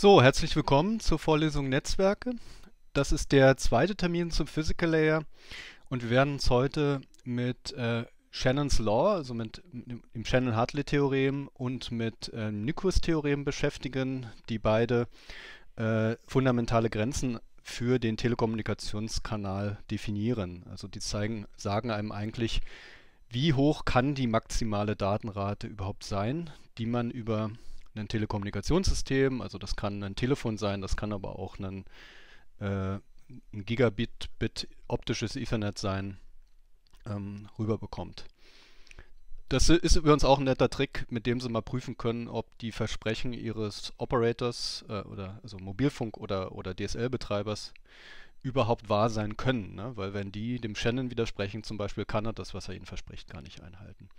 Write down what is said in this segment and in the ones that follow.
So, herzlich willkommen zur Vorlesung Netzwerke. Das ist der zweite Termin zum Physical Layer und wir werden uns heute mit äh, Shannon's Law, also mit dem Shannon-Hartley-Theorem und mit äh, Nyquist-Theorem beschäftigen, die beide äh, fundamentale Grenzen für den Telekommunikationskanal definieren. Also die zeigen, sagen einem eigentlich, wie hoch kann die maximale Datenrate überhaupt sein, die man über ein Telekommunikationssystem, also das kann ein Telefon sein, das kann aber auch ein, äh, ein Gigabit-Bit optisches Ethernet sein, ähm, rüberbekommt. Das ist übrigens auch ein netter Trick, mit dem Sie mal prüfen können, ob die Versprechen Ihres Operators äh, oder also Mobilfunk- oder, oder DSL-Betreibers überhaupt wahr sein können. Ne? Weil wenn die dem Shannon widersprechen, zum Beispiel, kann er das, was er ihnen verspricht, gar nicht einhalten.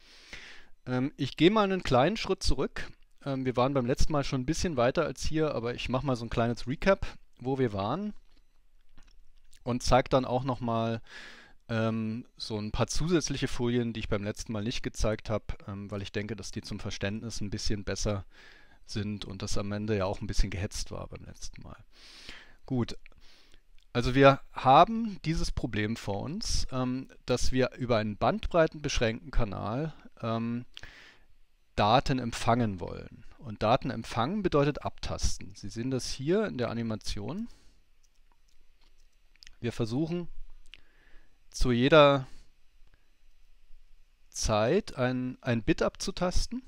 Ähm, ich gehe mal einen kleinen Schritt zurück ähm, wir waren beim letzten Mal schon ein bisschen weiter als hier, aber ich mache mal so ein kleines Recap, wo wir waren und zeige dann auch nochmal ähm, so ein paar zusätzliche Folien, die ich beim letzten Mal nicht gezeigt habe, ähm, weil ich denke, dass die zum Verständnis ein bisschen besser sind und das am Ende ja auch ein bisschen gehetzt war beim letzten Mal. Gut, also wir haben dieses Problem vor uns, ähm, dass wir über einen bandbreitenbeschränkten Kanal ähm, Daten empfangen wollen. Und Daten empfangen bedeutet abtasten. Sie sehen das hier in der Animation. Wir versuchen zu jeder Zeit ein, ein Bit abzutasten.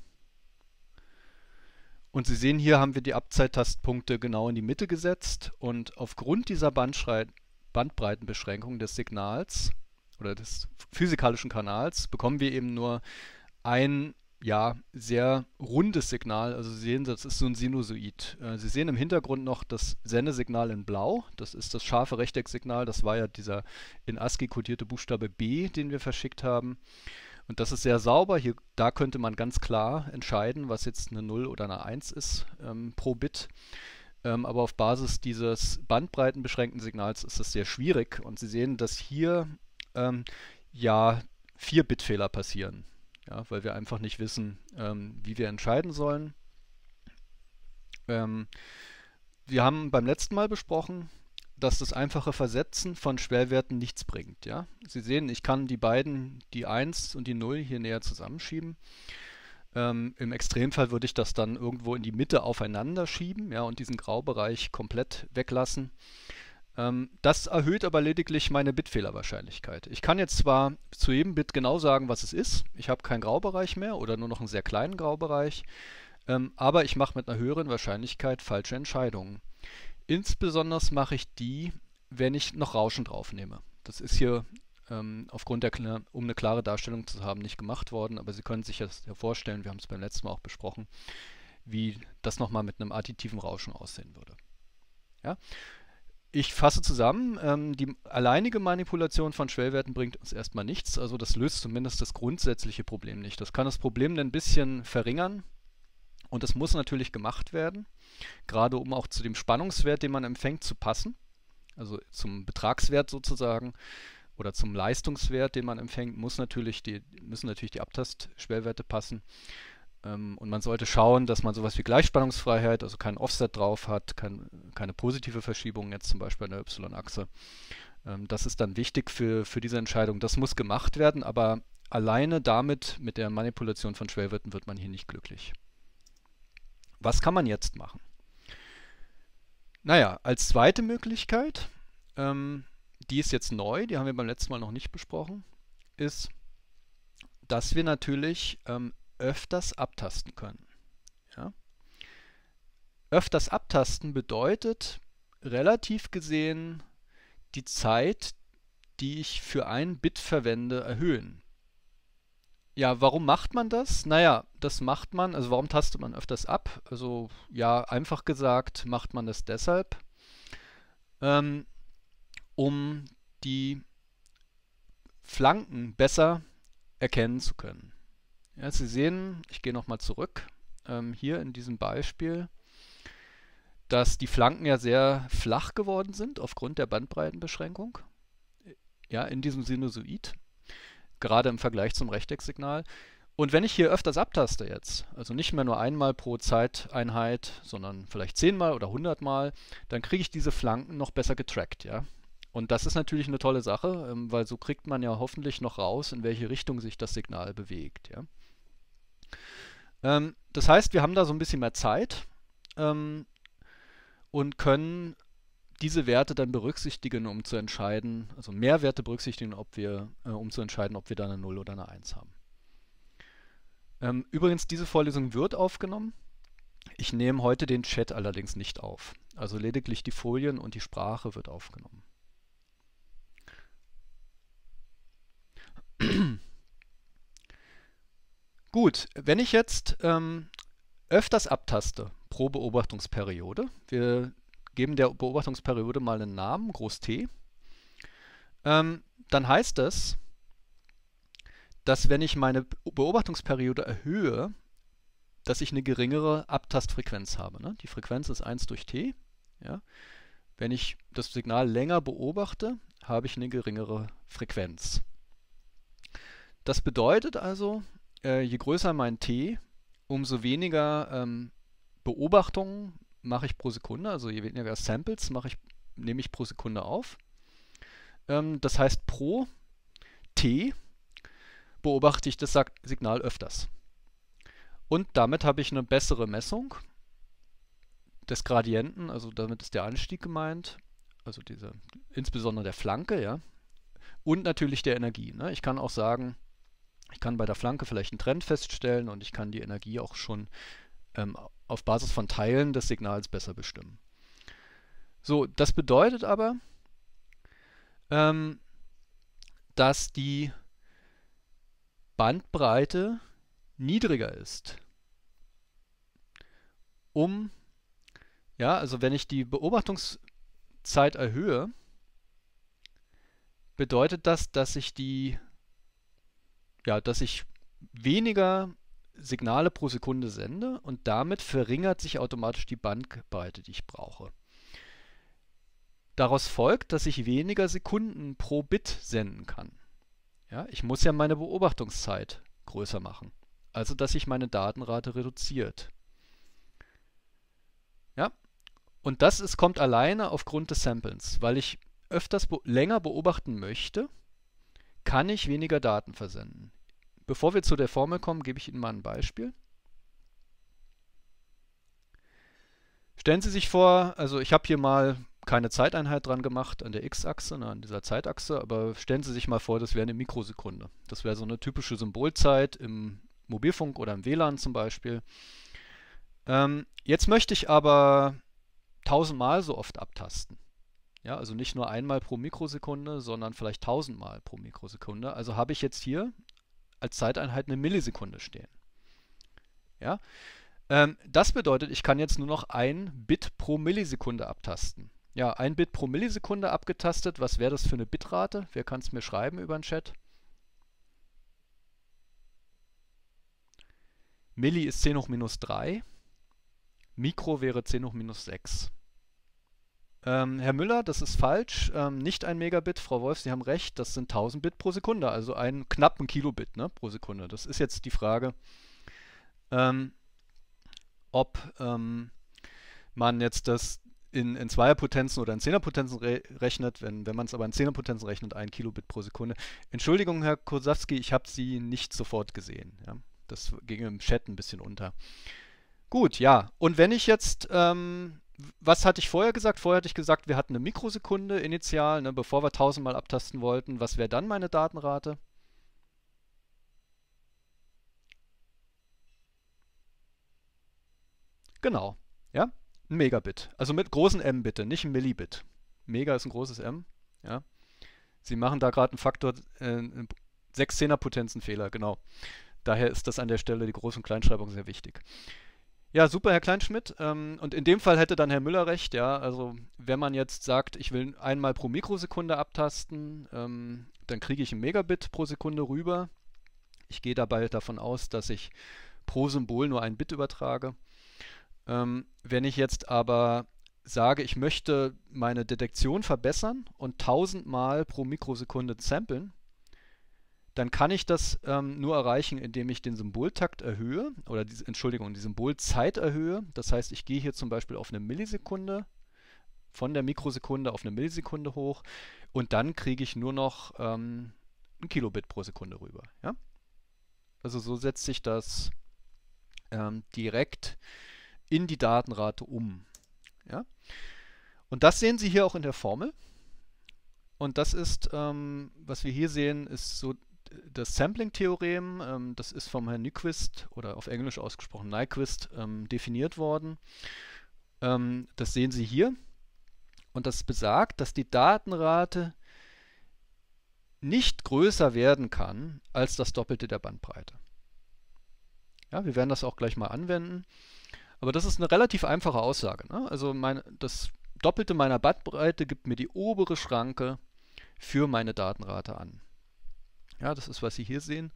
Und Sie sehen hier haben wir die Abzeittastpunkte genau in die Mitte gesetzt und aufgrund dieser Bandbreitenbeschränkung des Signals oder des physikalischen Kanals bekommen wir eben nur ein ja, sehr rundes Signal. Also Sie sehen, das ist so ein Sinusoid. Äh, Sie sehen im Hintergrund noch das Sendesignal in blau. Das ist das scharfe Rechtecksignal. Das war ja dieser in ASCII kodierte Buchstabe B, den wir verschickt haben. Und das ist sehr sauber. Hier, da könnte man ganz klar entscheiden, was jetzt eine 0 oder eine 1 ist ähm, pro Bit. Ähm, aber auf Basis dieses bandbreitenbeschränkten Signals ist das sehr schwierig. Und Sie sehen, dass hier ähm, ja 4-Bit-Fehler passieren ja, weil wir einfach nicht wissen, ähm, wie wir entscheiden sollen. Ähm, wir haben beim letzten Mal besprochen, dass das einfache Versetzen von Schwerwerten nichts bringt. Ja? Sie sehen, ich kann die beiden, die 1 und die 0 hier näher zusammenschieben. Ähm, Im Extremfall würde ich das dann irgendwo in die Mitte aufeinander schieben ja, und diesen Graubereich komplett weglassen. Ähm, das erhöht aber lediglich meine Bitfehlerwahrscheinlichkeit. Ich kann jetzt zwar zu jedem Bit genau sagen, was es ist. Ich habe keinen Graubereich mehr oder nur noch einen sehr kleinen Graubereich. Ähm, aber ich mache mit einer höheren Wahrscheinlichkeit falsche Entscheidungen. Insbesondere mache ich die, wenn ich noch Rauschen draufnehme. Das ist hier ähm, aufgrund der, um eine klare Darstellung zu haben, nicht gemacht worden. Aber Sie können sich das ja vorstellen, wir haben es beim letzten Mal auch besprochen, wie das nochmal mit einem additiven Rauschen aussehen würde. Ja? Ich fasse zusammen, ähm, die alleinige Manipulation von Schwellwerten bringt uns erstmal nichts, also das löst zumindest das grundsätzliche Problem nicht. Das kann das Problem ein bisschen verringern und das muss natürlich gemacht werden, gerade um auch zu dem Spannungswert, den man empfängt, zu passen, also zum Betragswert sozusagen oder zum Leistungswert, den man empfängt, muss natürlich die, müssen natürlich die Abtastschwellwerte passen. Ähm, und man sollte schauen, dass man sowas wie Gleichspannungsfreiheit, also kein Offset drauf hat, kein, keine positive Verschiebung jetzt zum Beispiel an der Y-Achse. Ähm, das ist dann wichtig für, für diese Entscheidung. Das muss gemacht werden, aber alleine damit, mit der Manipulation von Schwellwerten, wird man hier nicht glücklich. Was kann man jetzt machen? Naja, als zweite Möglichkeit, ähm, die ist jetzt neu, die haben wir beim letzten Mal noch nicht besprochen, ist, dass wir natürlich ähm, öfters abtasten können. Ja? Öfters abtasten bedeutet relativ gesehen die Zeit, die ich für ein Bit verwende, erhöhen. Ja, warum macht man das? Naja, das macht man, also warum tastet man öfters ab? Also ja, einfach gesagt, macht man das deshalb, ähm, um die Flanken besser erkennen zu können. Ja, Sie sehen, ich gehe nochmal zurück, ähm, hier in diesem Beispiel, dass die Flanken ja sehr flach geworden sind aufgrund der Bandbreitenbeschränkung. Äh, ja, in diesem Sinusoid, gerade im Vergleich zum Rechtecksignal. Und wenn ich hier öfters abtaste jetzt, also nicht mehr nur einmal pro Zeiteinheit, sondern vielleicht zehnmal oder hundertmal, dann kriege ich diese Flanken noch besser getrackt, ja. Und das ist natürlich eine tolle Sache, ähm, weil so kriegt man ja hoffentlich noch raus, in welche Richtung sich das Signal bewegt, ja. Ähm, das heißt, wir haben da so ein bisschen mehr Zeit ähm, und können diese Werte dann berücksichtigen, um zu entscheiden, also mehr Werte berücksichtigen, ob wir, äh, um zu entscheiden, ob wir da eine 0 oder eine 1 haben. Ähm, übrigens, diese Vorlesung wird aufgenommen. Ich nehme heute den Chat allerdings nicht auf. Also lediglich die Folien und die Sprache wird aufgenommen. Gut, wenn ich jetzt ähm, öfters abtaste pro Beobachtungsperiode, wir geben der Beobachtungsperiode mal einen Namen, Groß T, ähm, dann heißt das, dass wenn ich meine Beobachtungsperiode erhöhe, dass ich eine geringere Abtastfrequenz habe. Ne? Die Frequenz ist 1 durch T. Ja? Wenn ich das Signal länger beobachte, habe ich eine geringere Frequenz. Das bedeutet also, äh, je größer mein T, umso weniger ähm, Beobachtungen mache ich pro Sekunde, also je weniger Samples mache ich, nehme ich pro Sekunde auf. Ähm, das heißt, pro T beobachte ich das Signal öfters. Und damit habe ich eine bessere Messung des Gradienten, also damit ist der Anstieg gemeint, also diese, insbesondere der Flanke, ja, und natürlich der Energie. Ne? Ich kann auch sagen, ich kann bei der Flanke vielleicht einen Trend feststellen und ich kann die Energie auch schon ähm, auf Basis von Teilen des Signals besser bestimmen. So, das bedeutet aber, ähm, dass die Bandbreite niedriger ist. Um, ja, also wenn ich die Beobachtungszeit erhöhe, bedeutet das, dass ich die ja, dass ich weniger Signale pro Sekunde sende und damit verringert sich automatisch die Bandbreite, die ich brauche. Daraus folgt, dass ich weniger Sekunden pro Bit senden kann. Ja, ich muss ja meine Beobachtungszeit größer machen, also dass sich meine Datenrate reduziert. Ja, und das ist, kommt alleine aufgrund des Samples, weil ich öfters be länger beobachten möchte kann ich weniger Daten versenden. Bevor wir zu der Formel kommen, gebe ich Ihnen mal ein Beispiel. Stellen Sie sich vor, also ich habe hier mal keine Zeiteinheit dran gemacht an der x-Achse, ne, an dieser Zeitachse, aber stellen Sie sich mal vor, das wäre eine Mikrosekunde. Das wäre so eine typische Symbolzeit im Mobilfunk oder im WLAN zum Beispiel. Ähm, jetzt möchte ich aber tausendmal so oft abtasten. Ja, also nicht nur einmal pro Mikrosekunde, sondern vielleicht tausendmal pro Mikrosekunde. Also habe ich jetzt hier als Zeiteinheit eine Millisekunde stehen. Ja, ähm, das bedeutet, ich kann jetzt nur noch ein Bit pro Millisekunde abtasten. Ja, ein Bit pro Millisekunde abgetastet. Was wäre das für eine Bitrate? Wer kann es mir schreiben über den Chat? Milli ist 10 hoch minus 3. Mikro wäre 10 hoch minus 6. Ähm, Herr Müller, das ist falsch. Ähm, nicht ein Megabit. Frau Wolf, Sie haben recht. Das sind 1000 Bit pro Sekunde, also einen knappen Kilobit ne, pro Sekunde. Das ist jetzt die Frage, ähm, ob ähm, man jetzt das in, in Zweierpotenzen oder in Zehnerpotenzen re rechnet. Wenn, wenn man es aber in Zehnerpotenzen rechnet, ein Kilobit pro Sekunde. Entschuldigung, Herr Kosawski, ich habe Sie nicht sofort gesehen. Ja? Das ging im Chat ein bisschen unter. Gut, ja. Und wenn ich jetzt ähm, was hatte ich vorher gesagt? Vorher hatte ich gesagt, wir hatten eine Mikrosekunde initial, ne, bevor wir tausendmal abtasten wollten. Was wäre dann meine Datenrate? Genau, ja, ein Megabit. Also mit großen M bitte, nicht ein Millibit. Mega ist ein großes M, ja. Sie machen da gerade einen Faktor, äh, einen 16er Potenzenfehler, genau. Daher ist das an der Stelle, die Groß- und Kleinschreibung, sehr wichtig. Ja, super, Herr Kleinschmidt. Ähm, und in dem Fall hätte dann Herr Müller recht, ja. Also wenn man jetzt sagt, ich will einmal pro Mikrosekunde abtasten, ähm, dann kriege ich ein Megabit pro Sekunde rüber. Ich gehe dabei davon aus, dass ich pro Symbol nur ein Bit übertrage. Ähm, wenn ich jetzt aber sage, ich möchte meine Detektion verbessern und 1000 Mal pro Mikrosekunde samplen, dann kann ich das ähm, nur erreichen, indem ich den Symboltakt erhöhe oder die, Entschuldigung, die Symbolzeit erhöhe. Das heißt, ich gehe hier zum Beispiel auf eine Millisekunde von der Mikrosekunde auf eine Millisekunde hoch und dann kriege ich nur noch ähm, ein Kilobit pro Sekunde rüber. Ja? Also so setzt sich das ähm, direkt in die Datenrate um. Ja? Und das sehen Sie hier auch in der Formel. Und das ist, ähm, was wir hier sehen, ist so das Sampling-Theorem, ähm, das ist vom Herrn Nyquist oder auf Englisch ausgesprochen Nyquist ähm, definiert worden. Ähm, das sehen Sie hier. Und das besagt, dass die Datenrate nicht größer werden kann als das Doppelte der Bandbreite. Ja, wir werden das auch gleich mal anwenden. Aber das ist eine relativ einfache Aussage. Ne? Also mein, das Doppelte meiner Bandbreite gibt mir die obere Schranke für meine Datenrate an. Ja, das ist, was Sie hier sehen.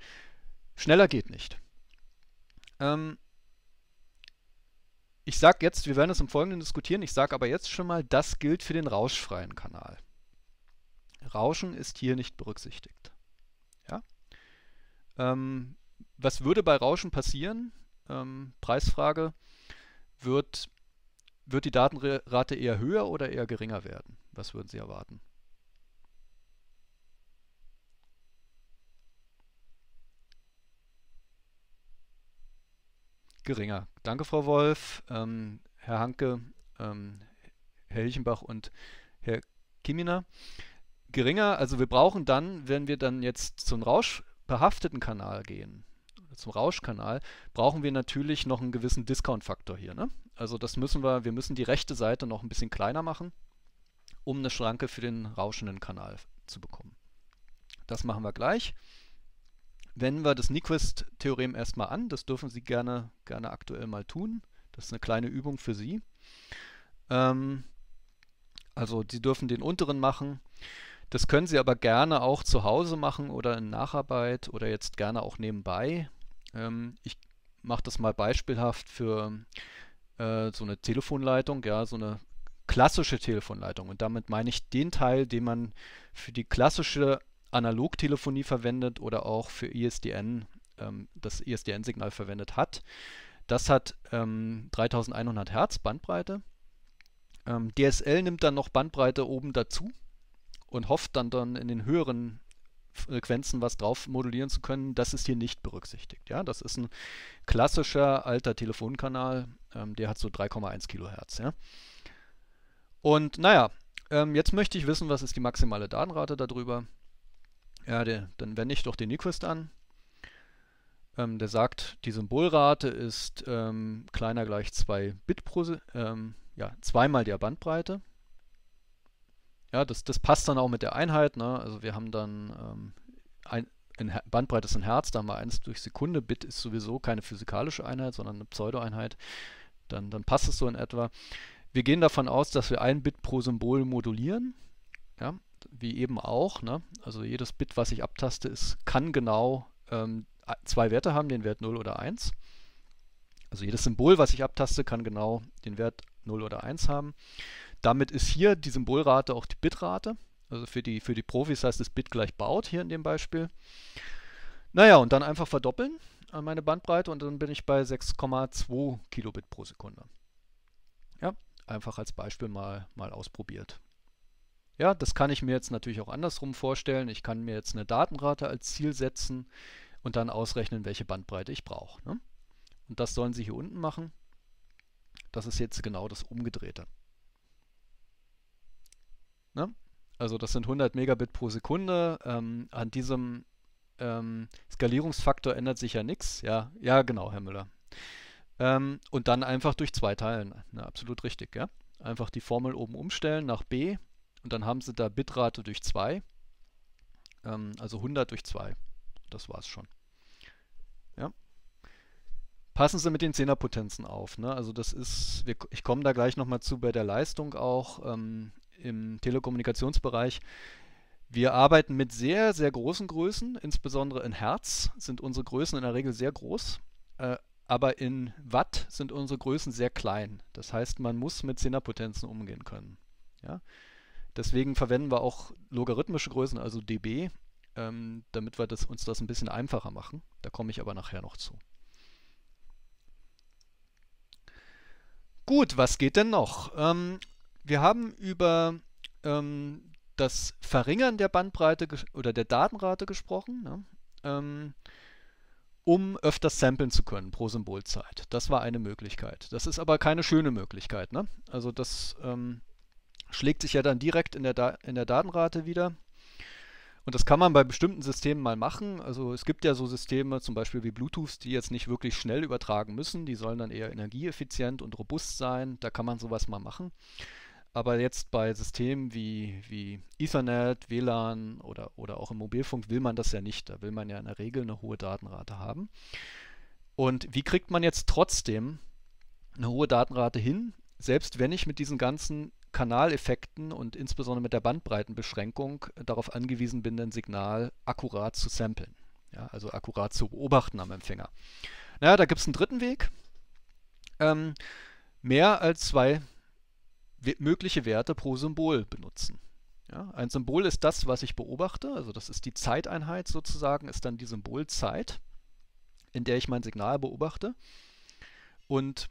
Schneller geht nicht. Ähm, ich sage jetzt, wir werden das im Folgenden diskutieren, ich sage aber jetzt schon mal, das gilt für den rauschfreien Kanal. Rauschen ist hier nicht berücksichtigt. Ja? Ähm, was würde bei Rauschen passieren? Ähm, Preisfrage. Wird, wird die Datenrate eher höher oder eher geringer werden? Was würden Sie erwarten? geringer. Danke, Frau Wolf, ähm, Herr Hanke, ähm, Herr Hilchenbach und Herr Kiminer. Geringer, also wir brauchen dann, wenn wir dann jetzt zum rauschbehafteten Kanal gehen, zum Rauschkanal, brauchen wir natürlich noch einen gewissen Discount-Faktor hier. Ne? Also das müssen wir, wir müssen die rechte Seite noch ein bisschen kleiner machen, um eine Schranke für den rauschenden Kanal zu bekommen. Das machen wir gleich. Wenden wir das Nyquist-Theorem erstmal an. Das dürfen Sie gerne, gerne aktuell mal tun. Das ist eine kleine Übung für Sie. Ähm, also Sie dürfen den unteren machen. Das können Sie aber gerne auch zu Hause machen oder in Nacharbeit oder jetzt gerne auch nebenbei. Ähm, ich mache das mal beispielhaft für äh, so eine Telefonleitung, ja, so eine klassische Telefonleitung. Und damit meine ich den Teil, den man für die klassische Analogtelefonie verwendet oder auch für ISDN e ähm, das ISDN-Signal e verwendet hat. Das hat ähm, 3100 Hertz Bandbreite. Ähm, DSL nimmt dann noch Bandbreite oben dazu und hofft dann, dann in den höheren Frequenzen was drauf modulieren zu können. Das ist hier nicht berücksichtigt. Ja? Das ist ein klassischer alter Telefonkanal, ähm, der hat so 3,1 Kilohertz. Ja? Und naja, ähm, jetzt möchte ich wissen, was ist die maximale Datenrate darüber. Ja, der, dann wende ich doch den Nyquist an. Ähm, der sagt, die Symbolrate ist ähm, kleiner gleich 2 Bit pro, ähm, ja, zweimal der Bandbreite. Ja, das, das passt dann auch mit der Einheit. Ne? Also wir haben dann ähm, ein, Bandbreite ist ein Herz, da haben wir 1 durch Sekunde. Bit ist sowieso keine physikalische Einheit, sondern eine Pseudo-Einheit. Dann, dann passt es so in etwa. Wir gehen davon aus, dass wir ein Bit pro Symbol modulieren. Ja, wie eben auch. Ne? Also jedes Bit, was ich abtaste, ist, kann genau ähm, zwei Werte haben, den Wert 0 oder 1. Also jedes Symbol, was ich abtaste, kann genau den Wert 0 oder 1 haben. Damit ist hier die Symbolrate auch die Bitrate. Also für die, für die Profis heißt es Bit gleich baut, hier in dem Beispiel. Naja, und dann einfach verdoppeln an meine Bandbreite und dann bin ich bei 6,2 Kilobit pro Sekunde. Ja, einfach als Beispiel mal, mal ausprobiert. Ja, das kann ich mir jetzt natürlich auch andersrum vorstellen. Ich kann mir jetzt eine Datenrate als Ziel setzen und dann ausrechnen, welche Bandbreite ich brauche. Ne? Und das sollen Sie hier unten machen. Das ist jetzt genau das Umgedrehte. Ne? Also das sind 100 Megabit pro Sekunde. Ähm, an diesem ähm, Skalierungsfaktor ändert sich ja nichts. Ja, ja, genau, Herr Müller. Ähm, und dann einfach durch zwei teilen. Na, ne, absolut richtig, ja. Einfach die Formel oben umstellen nach B und dann haben sie da Bitrate durch 2, ähm, also 100 durch 2. Das war es schon. Ja. Passen Sie mit den Zehnerpotenzen auf. Ne? Also das ist, wir, ich komme da gleich nochmal zu bei der Leistung auch ähm, im Telekommunikationsbereich. Wir arbeiten mit sehr, sehr großen Größen, insbesondere in Hertz sind unsere Größen in der Regel sehr groß, äh, aber in Watt sind unsere Größen sehr klein. Das heißt, man muss mit Zehnerpotenzen umgehen können. Ja? Deswegen verwenden wir auch logarithmische Größen, also dB, ähm, damit wir das, uns das ein bisschen einfacher machen. Da komme ich aber nachher noch zu. Gut, was geht denn noch? Ähm, wir haben über ähm, das Verringern der Bandbreite oder der Datenrate gesprochen, ne? Ähm, um öfters samplen zu können pro Symbolzeit. Das war eine Möglichkeit. Das ist aber keine schöne Möglichkeit. Ne? Also das ähm, schlägt sich ja dann direkt in der, da in der Datenrate wieder. Und das kann man bei bestimmten Systemen mal machen. Also es gibt ja so Systeme, zum Beispiel wie Bluetooth, die jetzt nicht wirklich schnell übertragen müssen. Die sollen dann eher energieeffizient und robust sein. Da kann man sowas mal machen. Aber jetzt bei Systemen wie, wie Ethernet, WLAN oder, oder auch im Mobilfunk will man das ja nicht. Da will man ja in der Regel eine hohe Datenrate haben. Und wie kriegt man jetzt trotzdem eine hohe Datenrate hin, selbst wenn ich mit diesen ganzen Kanaleffekten und insbesondere mit der Bandbreitenbeschränkung darauf angewiesen bin, ein Signal akkurat zu samplen. Ja, also akkurat zu beobachten am Empfänger. Naja, da gibt es einen dritten Weg. Ähm, mehr als zwei mögliche Werte pro Symbol benutzen. Ja, ein Symbol ist das, was ich beobachte, also das ist die Zeiteinheit sozusagen, ist dann die Symbolzeit, in der ich mein Signal beobachte. Und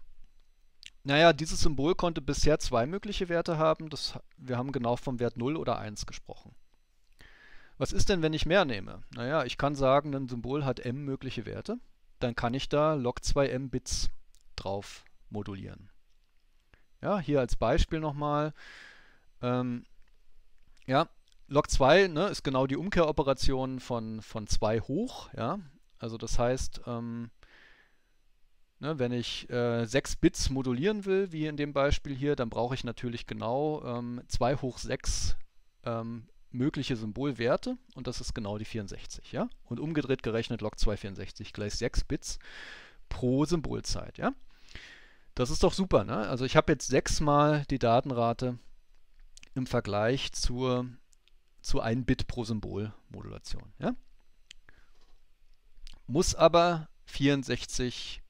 naja, dieses Symbol konnte bisher zwei mögliche Werte haben. Das, wir haben genau vom Wert 0 oder 1 gesprochen. Was ist denn, wenn ich mehr nehme? Naja, ich kann sagen, ein Symbol hat m mögliche Werte. Dann kann ich da log 2m Bits drauf modulieren. Ja, hier als Beispiel nochmal. Ähm, ja, log 2 ne, ist genau die Umkehroperation von, von 2 hoch. Ja, also das heißt, ähm, Ne, wenn ich äh, 6 Bits modulieren will, wie in dem Beispiel hier, dann brauche ich natürlich genau ähm, 2 hoch 6 ähm, mögliche Symbolwerte und das ist genau die 64. Ja? Und umgedreht gerechnet log 264 gleich 6 Bits pro Symbolzeit. Ja? Das ist doch super. Ne? Also ich habe jetzt sechsmal die Datenrate im Vergleich zur, zu 1 Bit pro Symbol Modulation. Ja? Muss aber 64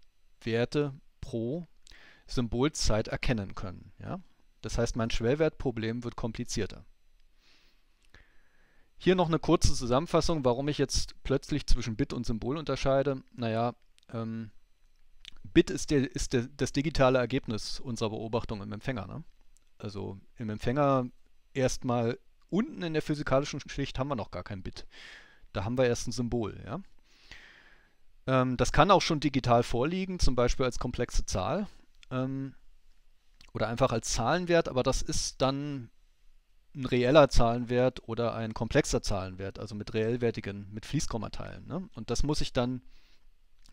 Werte pro Symbolzeit erkennen können. Ja? Das heißt, mein Schwellwertproblem wird komplizierter. Hier noch eine kurze Zusammenfassung, warum ich jetzt plötzlich zwischen Bit und Symbol unterscheide. Naja, ähm, Bit ist, der, ist der, das digitale Ergebnis unserer Beobachtung im Empfänger. Ne? Also im Empfänger erstmal unten in der physikalischen Schicht haben wir noch gar kein Bit. Da haben wir erst ein Symbol. Ja? Ähm, das kann auch schon digital vorliegen, zum Beispiel als komplexe Zahl ähm, oder einfach als Zahlenwert, aber das ist dann ein reeller Zahlenwert oder ein komplexer Zahlenwert, also mit reellwertigen, mit Fließkommateilen. Ne? Und das muss ich dann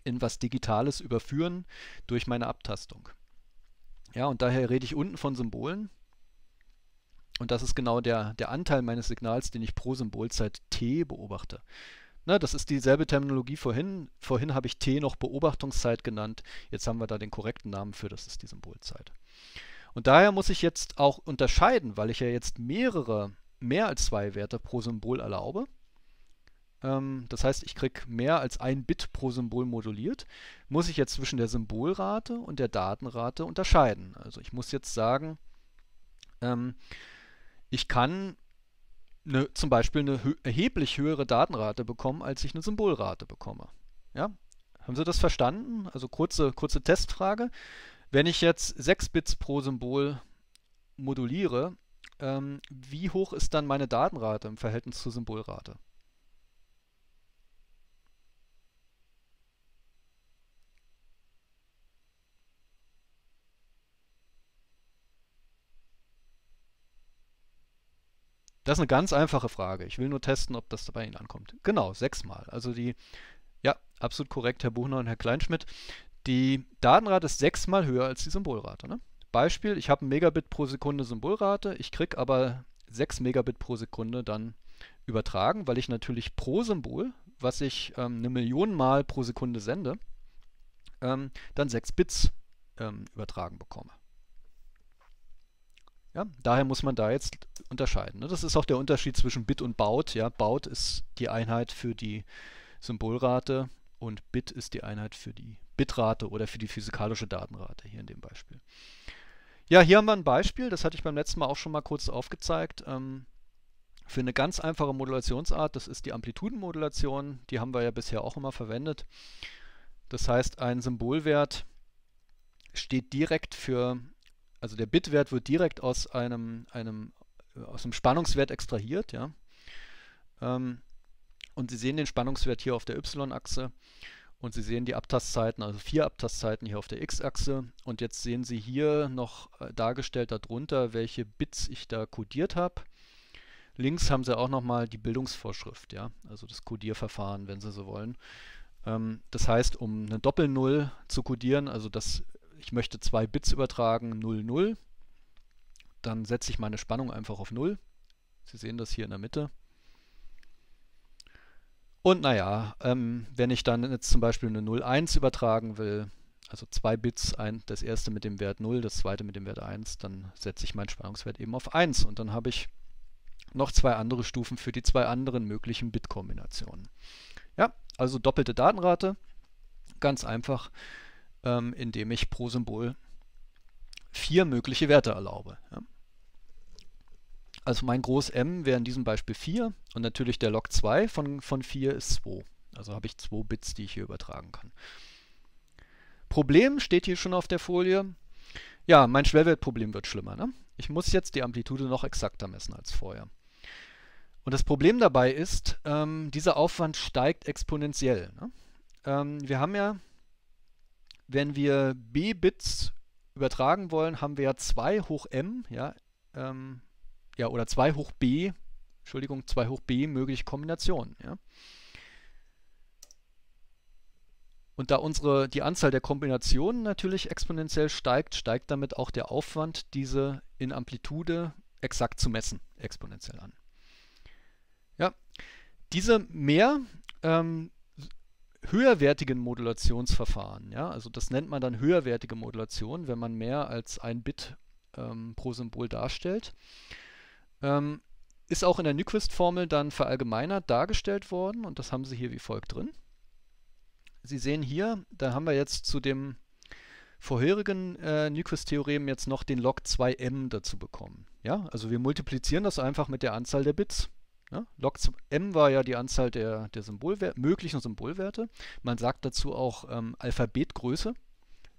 in was Digitales überführen durch meine Abtastung. Ja, und daher rede ich unten von Symbolen. Und das ist genau der, der Anteil meines Signals, den ich pro Symbolzeit t beobachte. Ne, das ist dieselbe Terminologie vorhin. Vorhin habe ich T noch Beobachtungszeit genannt. Jetzt haben wir da den korrekten Namen für, das ist die Symbolzeit. Und daher muss ich jetzt auch unterscheiden, weil ich ja jetzt mehrere, mehr als zwei Werte pro Symbol erlaube. Ähm, das heißt, ich kriege mehr als ein Bit pro Symbol moduliert. Muss ich jetzt zwischen der Symbolrate und der Datenrate unterscheiden. Also ich muss jetzt sagen, ähm, ich kann eine, zum Beispiel eine hö erheblich höhere Datenrate bekommen, als ich eine Symbolrate bekomme. Ja? Haben Sie das verstanden? Also kurze, kurze Testfrage. Wenn ich jetzt 6 Bits pro Symbol moduliere, ähm, wie hoch ist dann meine Datenrate im Verhältnis zur Symbolrate? Das ist eine ganz einfache Frage. Ich will nur testen, ob das bei Ihnen ankommt. Genau, sechsmal. Also die, ja, absolut korrekt, Herr Buchner und Herr Kleinschmidt. Die Datenrate ist sechsmal höher als die Symbolrate. Ne? Beispiel, ich habe ein Megabit pro Sekunde Symbolrate, ich kriege aber 6 Megabit pro Sekunde dann übertragen, weil ich natürlich pro Symbol, was ich ähm, eine Million Mal pro Sekunde sende, ähm, dann 6 Bits ähm, übertragen bekomme. Ja, daher muss man da jetzt unterscheiden. Ne? Das ist auch der Unterschied zwischen Bit und Baut. Ja, Baud ist die Einheit für die Symbolrate und Bit ist die Einheit für die Bitrate oder für die physikalische Datenrate hier in dem Beispiel. Ja, hier haben wir ein Beispiel, das hatte ich beim letzten Mal auch schon mal kurz aufgezeigt, ähm, für eine ganz einfache Modulationsart, das ist die Amplitudenmodulation, die haben wir ja bisher auch immer verwendet. Das heißt, ein Symbolwert steht direkt für also der Bitwert wird direkt aus einem, einem, äh, aus einem Spannungswert extrahiert, ja. Ähm, und Sie sehen den Spannungswert hier auf der Y-Achse und Sie sehen die Abtastzeiten, also vier Abtastzeiten hier auf der X-Achse und jetzt sehen Sie hier noch äh, dargestellt darunter, welche Bits ich da codiert habe. Links haben Sie auch nochmal die Bildungsvorschrift, ja, also das Codierverfahren, wenn Sie so wollen. Ähm, das heißt, um eine Doppel-Null zu codieren, also das ich möchte zwei Bits übertragen, 0, 0. Dann setze ich meine Spannung einfach auf 0. Sie sehen das hier in der Mitte. Und naja, ähm, wenn ich dann jetzt zum Beispiel eine 0, 1 übertragen will, also zwei Bits, ein, das erste mit dem Wert 0, das zweite mit dem Wert 1, dann setze ich meinen Spannungswert eben auf 1 und dann habe ich noch zwei andere Stufen für die zwei anderen möglichen Bitkombinationen. Ja, also doppelte Datenrate, ganz einfach ähm, indem ich pro Symbol vier mögliche Werte erlaube. Ja. Also mein Groß M wäre in diesem Beispiel 4 und natürlich der Log 2 von, von 4 ist 2. Also habe ich 2 Bits, die ich hier übertragen kann. Problem steht hier schon auf der Folie. Ja, mein Schwellwertproblem wird schlimmer. Ne? Ich muss jetzt die Amplitude noch exakter messen als vorher. Und das Problem dabei ist, ähm, dieser Aufwand steigt exponentiell. Ne? Ähm, wir haben ja wenn wir B-Bits übertragen wollen, haben wir ja 2 hoch m, ja, ähm, ja, oder 2 hoch b, Entschuldigung, 2 hoch b mögliche Kombinationen. Ja. Und da unsere, die Anzahl der Kombinationen natürlich exponentiell steigt, steigt damit auch der Aufwand, diese in Amplitude exakt zu messen, exponentiell an. Ja, diese mehr ähm, höherwertigen Modulationsverfahren, ja, also das nennt man dann höherwertige Modulation, wenn man mehr als ein Bit ähm, pro Symbol darstellt, ähm, ist auch in der Nyquist-Formel dann verallgemeinert dargestellt worden und das haben Sie hier wie folgt drin. Sie sehen hier, da haben wir jetzt zu dem vorherigen äh, Nyquist-Theorem jetzt noch den Log 2m dazu bekommen. Ja, also wir multiplizieren das einfach mit der Anzahl der Bits. Ne? Log zu m war ja die Anzahl der, der Symbolwer möglichen Symbolwerte. Man sagt dazu auch ähm, Alphabetgröße,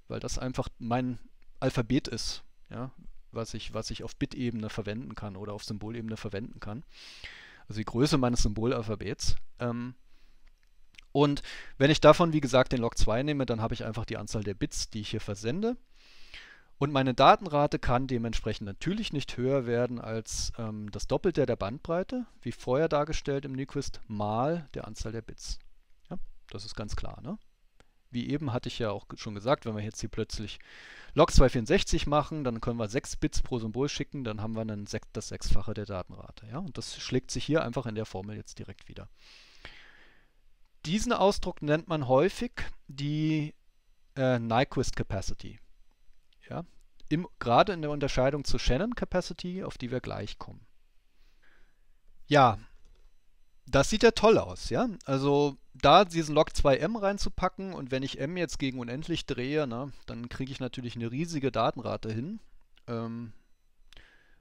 weil das einfach mein Alphabet ist, ja? was, ich, was ich auf Bitebene verwenden kann oder auf Symbolebene verwenden kann. Also die Größe meines Symbolalphabets. Ähm, und wenn ich davon, wie gesagt, den Log 2 nehme, dann habe ich einfach die Anzahl der Bits, die ich hier versende. Und meine Datenrate kann dementsprechend natürlich nicht höher werden als ähm, das Doppelte der Bandbreite, wie vorher dargestellt im Nyquist, mal der Anzahl der Bits. Ja, das ist ganz klar. Ne? Wie eben hatte ich ja auch schon gesagt, wenn wir jetzt hier plötzlich log 264 machen, dann können wir 6 Bits pro Symbol schicken, dann haben wir dann das Sechsfache der Datenrate. Ja? Und das schlägt sich hier einfach in der Formel jetzt direkt wieder. Diesen Ausdruck nennt man häufig die äh, Nyquist Capacity. Ja? Im, gerade in der Unterscheidung zur Shannon Capacity, auf die wir gleich kommen. Ja, das sieht ja toll aus, ja. Also da diesen Log 2M reinzupacken und wenn ich M jetzt gegen unendlich drehe, ne, dann kriege ich natürlich eine riesige Datenrate hin. Ähm,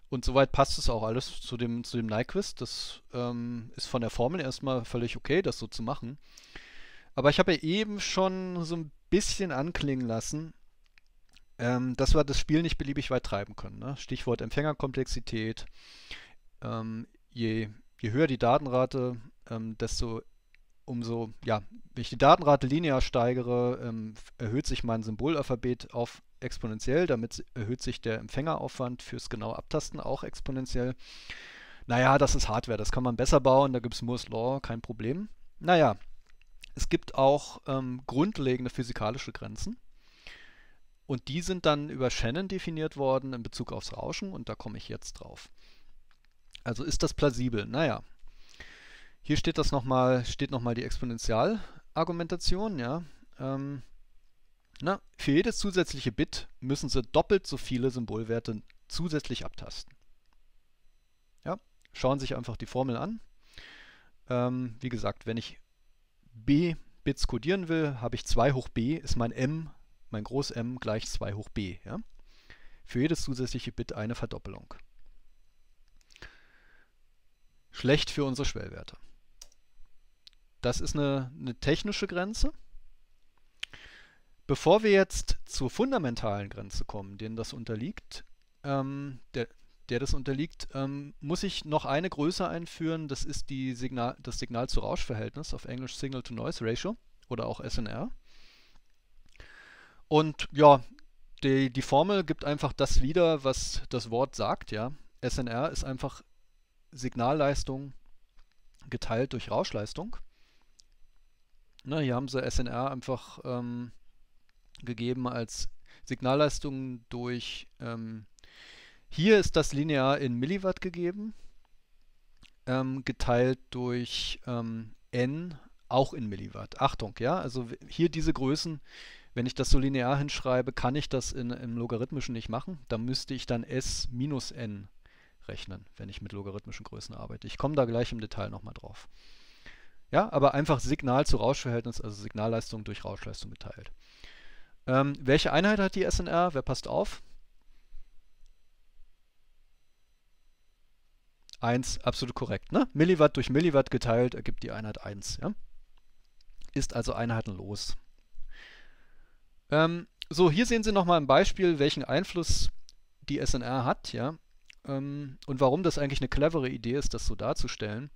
und soweit passt es auch alles zu dem, zu dem Nyquist. Das ähm, ist von der Formel erstmal völlig okay, das so zu machen. Aber ich habe ja eben schon so ein bisschen anklingen lassen, ähm, dass wir das Spiel nicht beliebig weit treiben können. Ne? Stichwort Empfängerkomplexität. Ähm, je, je höher die Datenrate, ähm, desto umso, ja, wenn ich die Datenrate linear steigere, ähm, erhöht sich mein Symbolalphabet auf exponentiell, damit erhöht sich der Empfängeraufwand fürs genaue Abtasten auch exponentiell. Naja, das ist Hardware, das kann man besser bauen, da gibt es Moore's Law, kein Problem. Naja, es gibt auch ähm, grundlegende physikalische Grenzen. Und die sind dann über Shannon definiert worden in Bezug aufs Rauschen und da komme ich jetzt drauf. Also ist das plausibel? Naja, hier steht das nochmal, steht nochmal die Exponentialargumentation, ja. Ähm, na, für jedes zusätzliche Bit müssen sie doppelt so viele Symbolwerte zusätzlich abtasten. Ja, schauen sich einfach die Formel an. Ähm, wie gesagt, wenn ich b Bits kodieren will, habe ich 2 hoch b, ist mein m mein Groß M gleich 2 hoch b. Ja? Für jedes zusätzliche Bit eine Verdoppelung. Schlecht für unsere Schwellwerte. Das ist eine, eine technische Grenze. Bevor wir jetzt zur fundamentalen Grenze kommen, denen das unterliegt, ähm, der, der das unterliegt, ähm, muss ich noch eine Größe einführen. Das ist die Signal, das Signal-zu-Rausch-Verhältnis, auf Englisch Signal-to-Noise Ratio oder auch SNR. Und ja, die, die Formel gibt einfach das wieder, was das Wort sagt, ja. SNR ist einfach Signalleistung geteilt durch Rauschleistung. Na, ne, hier haben sie SNR einfach ähm, gegeben als Signalleistung durch. Ähm, hier ist das linear in Milliwatt gegeben, ähm, geteilt durch ähm, n auch in Milliwatt. Achtung, ja, also hier diese Größen wenn ich das so linear hinschreibe, kann ich das in, im Logarithmischen nicht machen. Da müsste ich dann s minus n rechnen, wenn ich mit logarithmischen Größen arbeite. Ich komme da gleich im Detail nochmal drauf. Ja, aber einfach Signal zu Rauschverhältnis, also Signalleistung durch Rauschleistung geteilt. Ähm, welche Einheit hat die SNR? Wer passt auf? 1, absolut korrekt. Ne? Milliwatt durch Milliwatt geteilt ergibt die Einheit 1. Ja? Ist also einheitenlos. Ähm, so, hier sehen Sie nochmal ein Beispiel, welchen Einfluss die SNR hat, ja, ähm, und warum das eigentlich eine clevere Idee ist, das so darzustellen.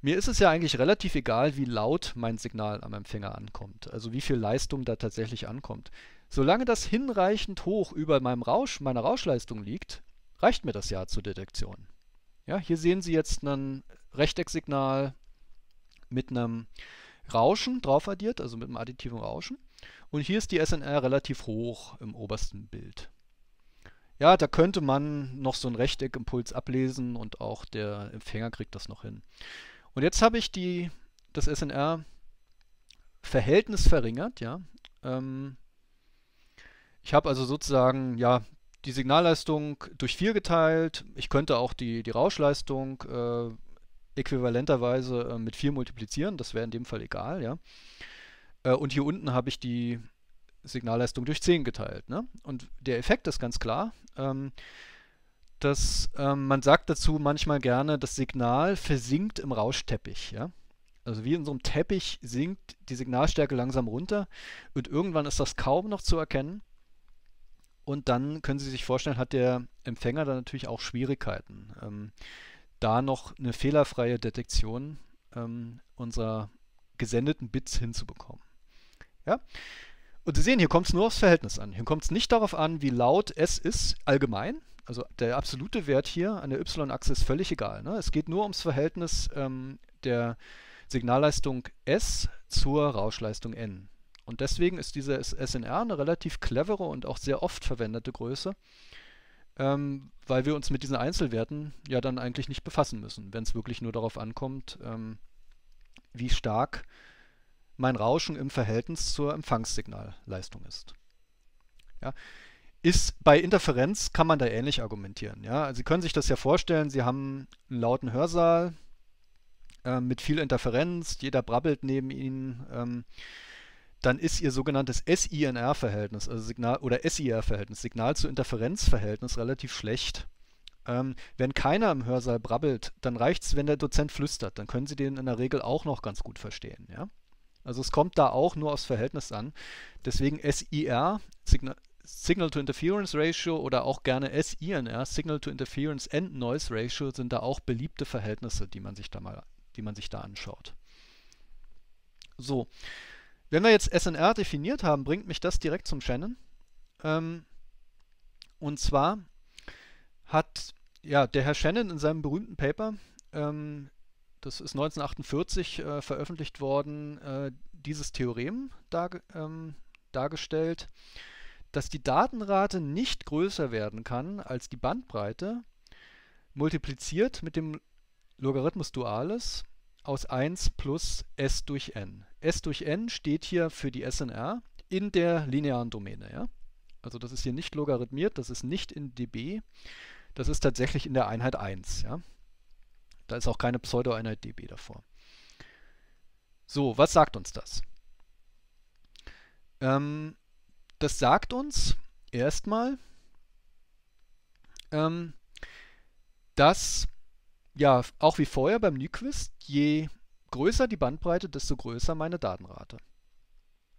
Mir ist es ja eigentlich relativ egal, wie laut mein Signal am Empfänger ankommt, also wie viel Leistung da tatsächlich ankommt. Solange das hinreichend hoch über meinem Rausch, meiner Rauschleistung liegt, reicht mir das ja zur Detektion. Ja, hier sehen Sie jetzt ein Rechtecksignal mit einem Rauschen drauf addiert, also mit einem additiven Rauschen. Und hier ist die SNR relativ hoch im obersten Bild. Ja, da könnte man noch so einen Rechteckimpuls ablesen und auch der Empfänger kriegt das noch hin. Und jetzt habe ich die, das SNR Verhältnis verringert, ja. Ähm, ich habe also sozusagen, ja, die Signalleistung durch 4 geteilt. Ich könnte auch die, die Rauschleistung äh, äquivalenterweise äh, mit 4 multiplizieren. Das wäre in dem Fall egal, ja. Äh, und hier unten habe ich die Signalleistung durch 10 geteilt. Ne? Und der Effekt ist ganz klar. Ähm, dass ähm, man sagt dazu manchmal gerne, das Signal versinkt im Rauschteppich. Ja? Also wie in so einem Teppich sinkt die Signalstärke langsam runter und irgendwann ist das kaum noch zu erkennen. Und dann können Sie sich vorstellen, hat der Empfänger dann natürlich auch Schwierigkeiten, ähm, da noch eine fehlerfreie Detektion ähm, unserer gesendeten Bits hinzubekommen. Ja? Und Sie sehen, hier kommt es nur aufs Verhältnis an. Hier kommt es nicht darauf an, wie laut S ist allgemein. Also der absolute Wert hier an der Y-Achse ist völlig egal. Ne? Es geht nur ums Verhältnis ähm, der Signalleistung S zur Rauschleistung N. Und deswegen ist diese SNR eine relativ clevere und auch sehr oft verwendete Größe, ähm, weil wir uns mit diesen Einzelwerten ja dann eigentlich nicht befassen müssen, wenn es wirklich nur darauf ankommt, ähm, wie stark mein Rauschen im Verhältnis zur Empfangssignalleistung ist. Ja. Ist bei Interferenz kann man da ähnlich argumentieren. Ja. Also Sie können sich das ja vorstellen, Sie haben einen lauten Hörsaal äh, mit viel Interferenz, jeder brabbelt neben Ihnen. Ähm, dann ist ihr sogenanntes SINR-Verhältnis, also Signal oder SIR-Verhältnis, Signal zu Interferenz-Verhältnis, relativ schlecht. Ähm, wenn keiner im Hörsaal brabbelt, dann reicht es, wenn der Dozent flüstert. Dann können Sie den in der Regel auch noch ganz gut verstehen. Ja? Also es kommt da auch nur aufs Verhältnis an. Deswegen SIR, Signal, Signal to Interference Ratio oder auch gerne SINR, Signal to Interference and Noise Ratio, sind da auch beliebte Verhältnisse, die man sich da mal, die man sich da anschaut. So, wenn wir jetzt SNR definiert haben, bringt mich das direkt zum Shannon. Ähm, und zwar hat ja der Herr Shannon in seinem berühmten Paper ähm, das ist 1948 äh, veröffentlicht worden, äh, dieses Theorem dar, ähm, dargestellt, dass die Datenrate nicht größer werden kann als die Bandbreite, multipliziert mit dem Logarithmus Duales aus 1 plus s durch n. s durch n steht hier für die SNR in der linearen Domäne. Ja? Also das ist hier nicht logarithmiert, das ist nicht in dB, das ist tatsächlich in der Einheit 1. Ja? Da ist auch keine Pseudo-Einheit dB davor. So, was sagt uns das? Ähm, das sagt uns erstmal, ähm, dass, ja, auch wie vorher beim Nyquist, je größer die Bandbreite, desto größer meine Datenrate.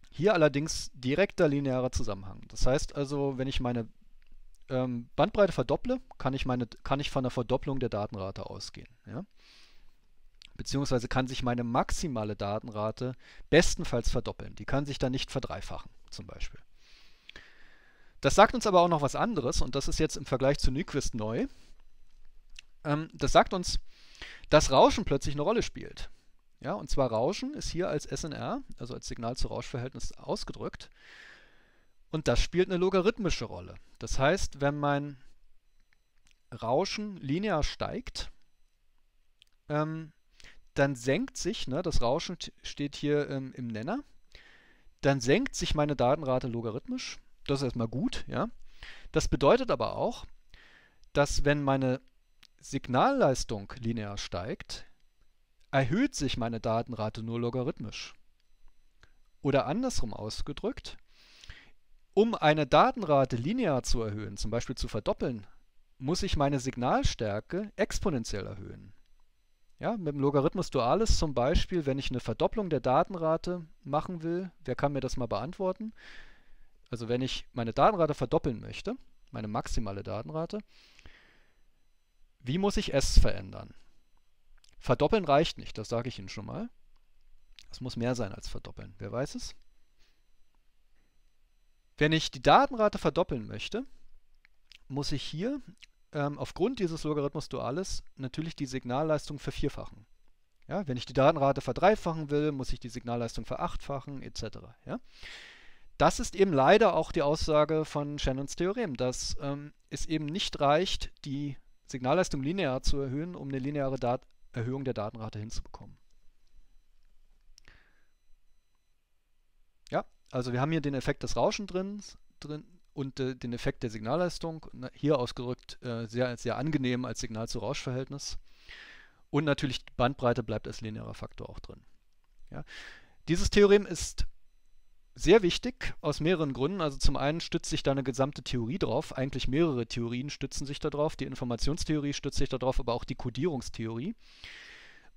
Hier allerdings direkter linearer Zusammenhang. Das heißt also, wenn ich meine ähm, Bandbreite verdopple, kann ich, meine, kann ich von der Verdopplung der Datenrate ausgehen. Ja? Beziehungsweise kann sich meine maximale Datenrate bestenfalls verdoppeln. Die kann sich dann nicht verdreifachen, zum Beispiel. Das sagt uns aber auch noch was anderes, und das ist jetzt im Vergleich zu Nyquist neu. Ähm, das sagt uns, dass Rauschen plötzlich eine Rolle spielt. Ja, und zwar Rauschen ist hier als SNR, also als Signal zu rausch verhältnis ausgedrückt. Und das spielt eine logarithmische Rolle. Das heißt, wenn mein Rauschen linear steigt, ähm, dann senkt sich, ne, das Rauschen steht hier ähm, im Nenner, dann senkt sich meine Datenrate logarithmisch. Das ist erstmal gut, ja. Das bedeutet aber auch, dass wenn meine Signalleistung linear steigt, erhöht sich meine Datenrate nur logarithmisch. Oder andersrum ausgedrückt, um eine Datenrate linear zu erhöhen, zum Beispiel zu verdoppeln, muss ich meine Signalstärke exponentiell erhöhen. Ja, mit dem Logarithmus Duales zum Beispiel, wenn ich eine Verdopplung der Datenrate machen will, wer kann mir das mal beantworten? Also wenn ich meine Datenrate verdoppeln möchte, meine maximale Datenrate, wie muss ich S verändern? Verdoppeln reicht nicht, das sage ich Ihnen schon mal. Es muss mehr sein als verdoppeln, wer weiß es? Wenn ich die Datenrate verdoppeln möchte, muss ich hier ähm, aufgrund dieses Logarithmus Duales natürlich die Signalleistung vervierfachen. Ja, wenn ich die Datenrate verdreifachen will, muss ich die Signalleistung verachtfachen, etc. Ja? Das ist eben leider auch die Aussage von Shannons Theorem, dass ähm, es eben nicht reicht, die Signalleistung linear zu erhöhen, um eine lineare Dat Erhöhung der Datenrate hinzubekommen. Also wir haben hier den Effekt des Rauschen drin, drin und äh, den Effekt der Signalleistung. Ne, hier ausgedrückt äh, sehr, sehr angenehm als Signal-zu-Rausch-Verhältnis. Und natürlich die Bandbreite bleibt als linearer Faktor auch drin. Ja. Dieses Theorem ist sehr wichtig aus mehreren Gründen. Also zum einen stützt sich da eine gesamte Theorie drauf. Eigentlich mehrere Theorien stützen sich darauf. Die Informationstheorie stützt sich darauf, aber auch die Codierungstheorie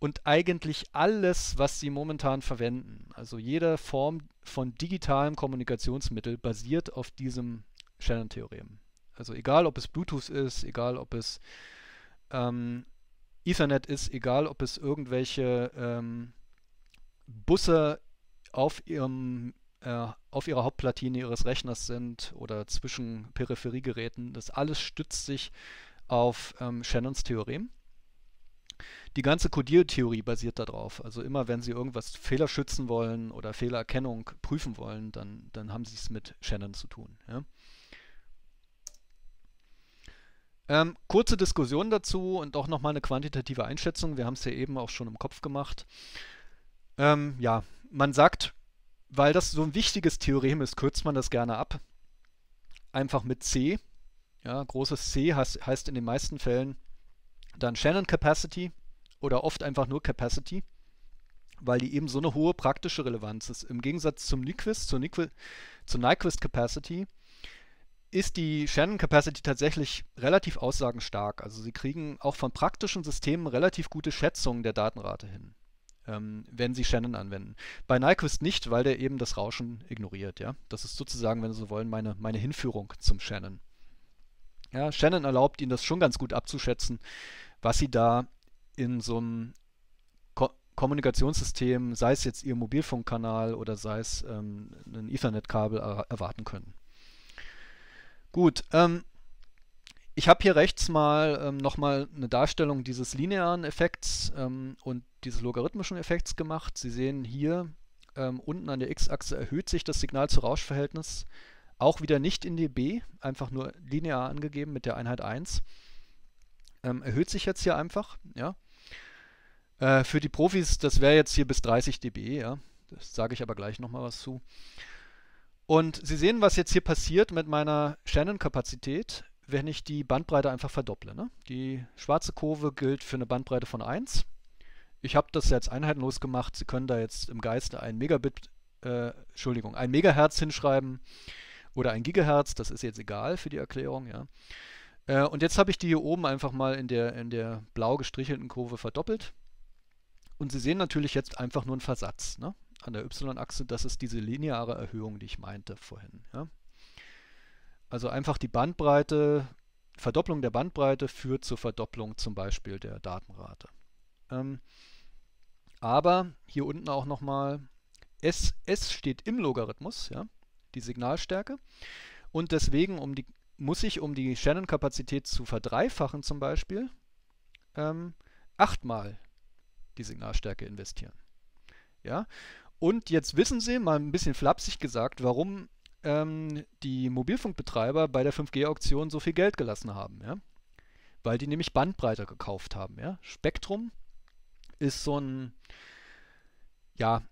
und eigentlich alles, was sie momentan verwenden, also jede Form von digitalem Kommunikationsmittel basiert auf diesem Shannon-Theorem. Also egal, ob es Bluetooth ist, egal, ob es ähm, Ethernet ist, egal, ob es irgendwelche ähm, Busse auf ihrem äh, auf ihrer Hauptplatine ihres Rechners sind oder zwischen Peripheriegeräten. Das alles stützt sich auf ähm, Shannons Theorem die ganze Codiertheorie basiert darauf. Also immer wenn Sie irgendwas Fehler schützen wollen oder Fehlererkennung prüfen wollen, dann, dann haben Sie es mit Shannon zu tun. Ja? Ähm, kurze Diskussion dazu und auch nochmal eine quantitative Einschätzung. Wir haben es ja eben auch schon im Kopf gemacht. Ähm, ja, man sagt, weil das so ein wichtiges Theorem ist, kürzt man das gerne ab. Einfach mit C. Ja, großes C heißt, heißt in den meisten Fällen dann Shannon Capacity oder oft einfach nur Capacity, weil die eben so eine hohe praktische Relevanz ist. Im Gegensatz zum Nyquist, zur, Nyquist, zur Nyquist Capacity ist die Shannon Capacity tatsächlich relativ aussagenstark. Also sie kriegen auch von praktischen Systemen relativ gute Schätzungen der Datenrate hin, ähm, wenn sie Shannon anwenden. Bei Nyquist nicht, weil der eben das Rauschen ignoriert. Ja, das ist sozusagen, wenn Sie so wollen, meine meine Hinführung zum Shannon. Ja, Shannon erlaubt Ihnen das schon ganz gut abzuschätzen, was Sie da in so einem Ko Kommunikationssystem, sei es jetzt Ihr Mobilfunkkanal oder sei es ähm, ein Ethernet-Kabel, er äh, erwarten können. Gut, ähm, ich habe hier rechts mal ähm, nochmal eine Darstellung dieses linearen Effekts ähm, und dieses logarithmischen Effekts gemacht. Sie sehen hier ähm, unten an der x-Achse erhöht sich das Signal-zu-Rausch-Verhältnis auch wieder nicht in dB, einfach nur linear angegeben mit der Einheit 1. Ähm, erhöht sich jetzt hier einfach, ja. Äh, für die Profis, das wäre jetzt hier bis 30 dB, ja. Das sage ich aber gleich nochmal was zu. Und Sie sehen, was jetzt hier passiert mit meiner Shannon-Kapazität, wenn ich die Bandbreite einfach verdopple. Ne? Die schwarze Kurve gilt für eine Bandbreite von 1. Ich habe das jetzt einheitenlos gemacht. Sie können da jetzt im Geiste ein Megabit, äh, Entschuldigung, ein Megahertz hinschreiben oder ein Gigahertz. Das ist jetzt egal für die Erklärung. Ja. Äh, und jetzt habe ich die hier oben einfach mal in der, in der blau gestrichelten Kurve verdoppelt. Und Sie sehen natürlich jetzt einfach nur einen Versatz. Ne? An der y-Achse, das ist diese lineare Erhöhung, die ich meinte vorhin. Ja? Also einfach die Bandbreite, Verdopplung der Bandbreite führt zur Verdopplung zum Beispiel der Datenrate. Ähm, aber hier unten auch nochmal, S, S steht im Logarithmus, ja? die Signalstärke. Und deswegen um die, muss ich, um die Shannon-Kapazität zu verdreifachen zum Beispiel, ähm, achtmal die Signalstärke investieren. Ja? Und jetzt wissen Sie, mal ein bisschen flapsig gesagt, warum ähm, die Mobilfunkbetreiber bei der 5G-Auktion so viel Geld gelassen haben. Ja? Weil die nämlich Bandbreite gekauft haben. Ja? Spektrum ist so ein ja,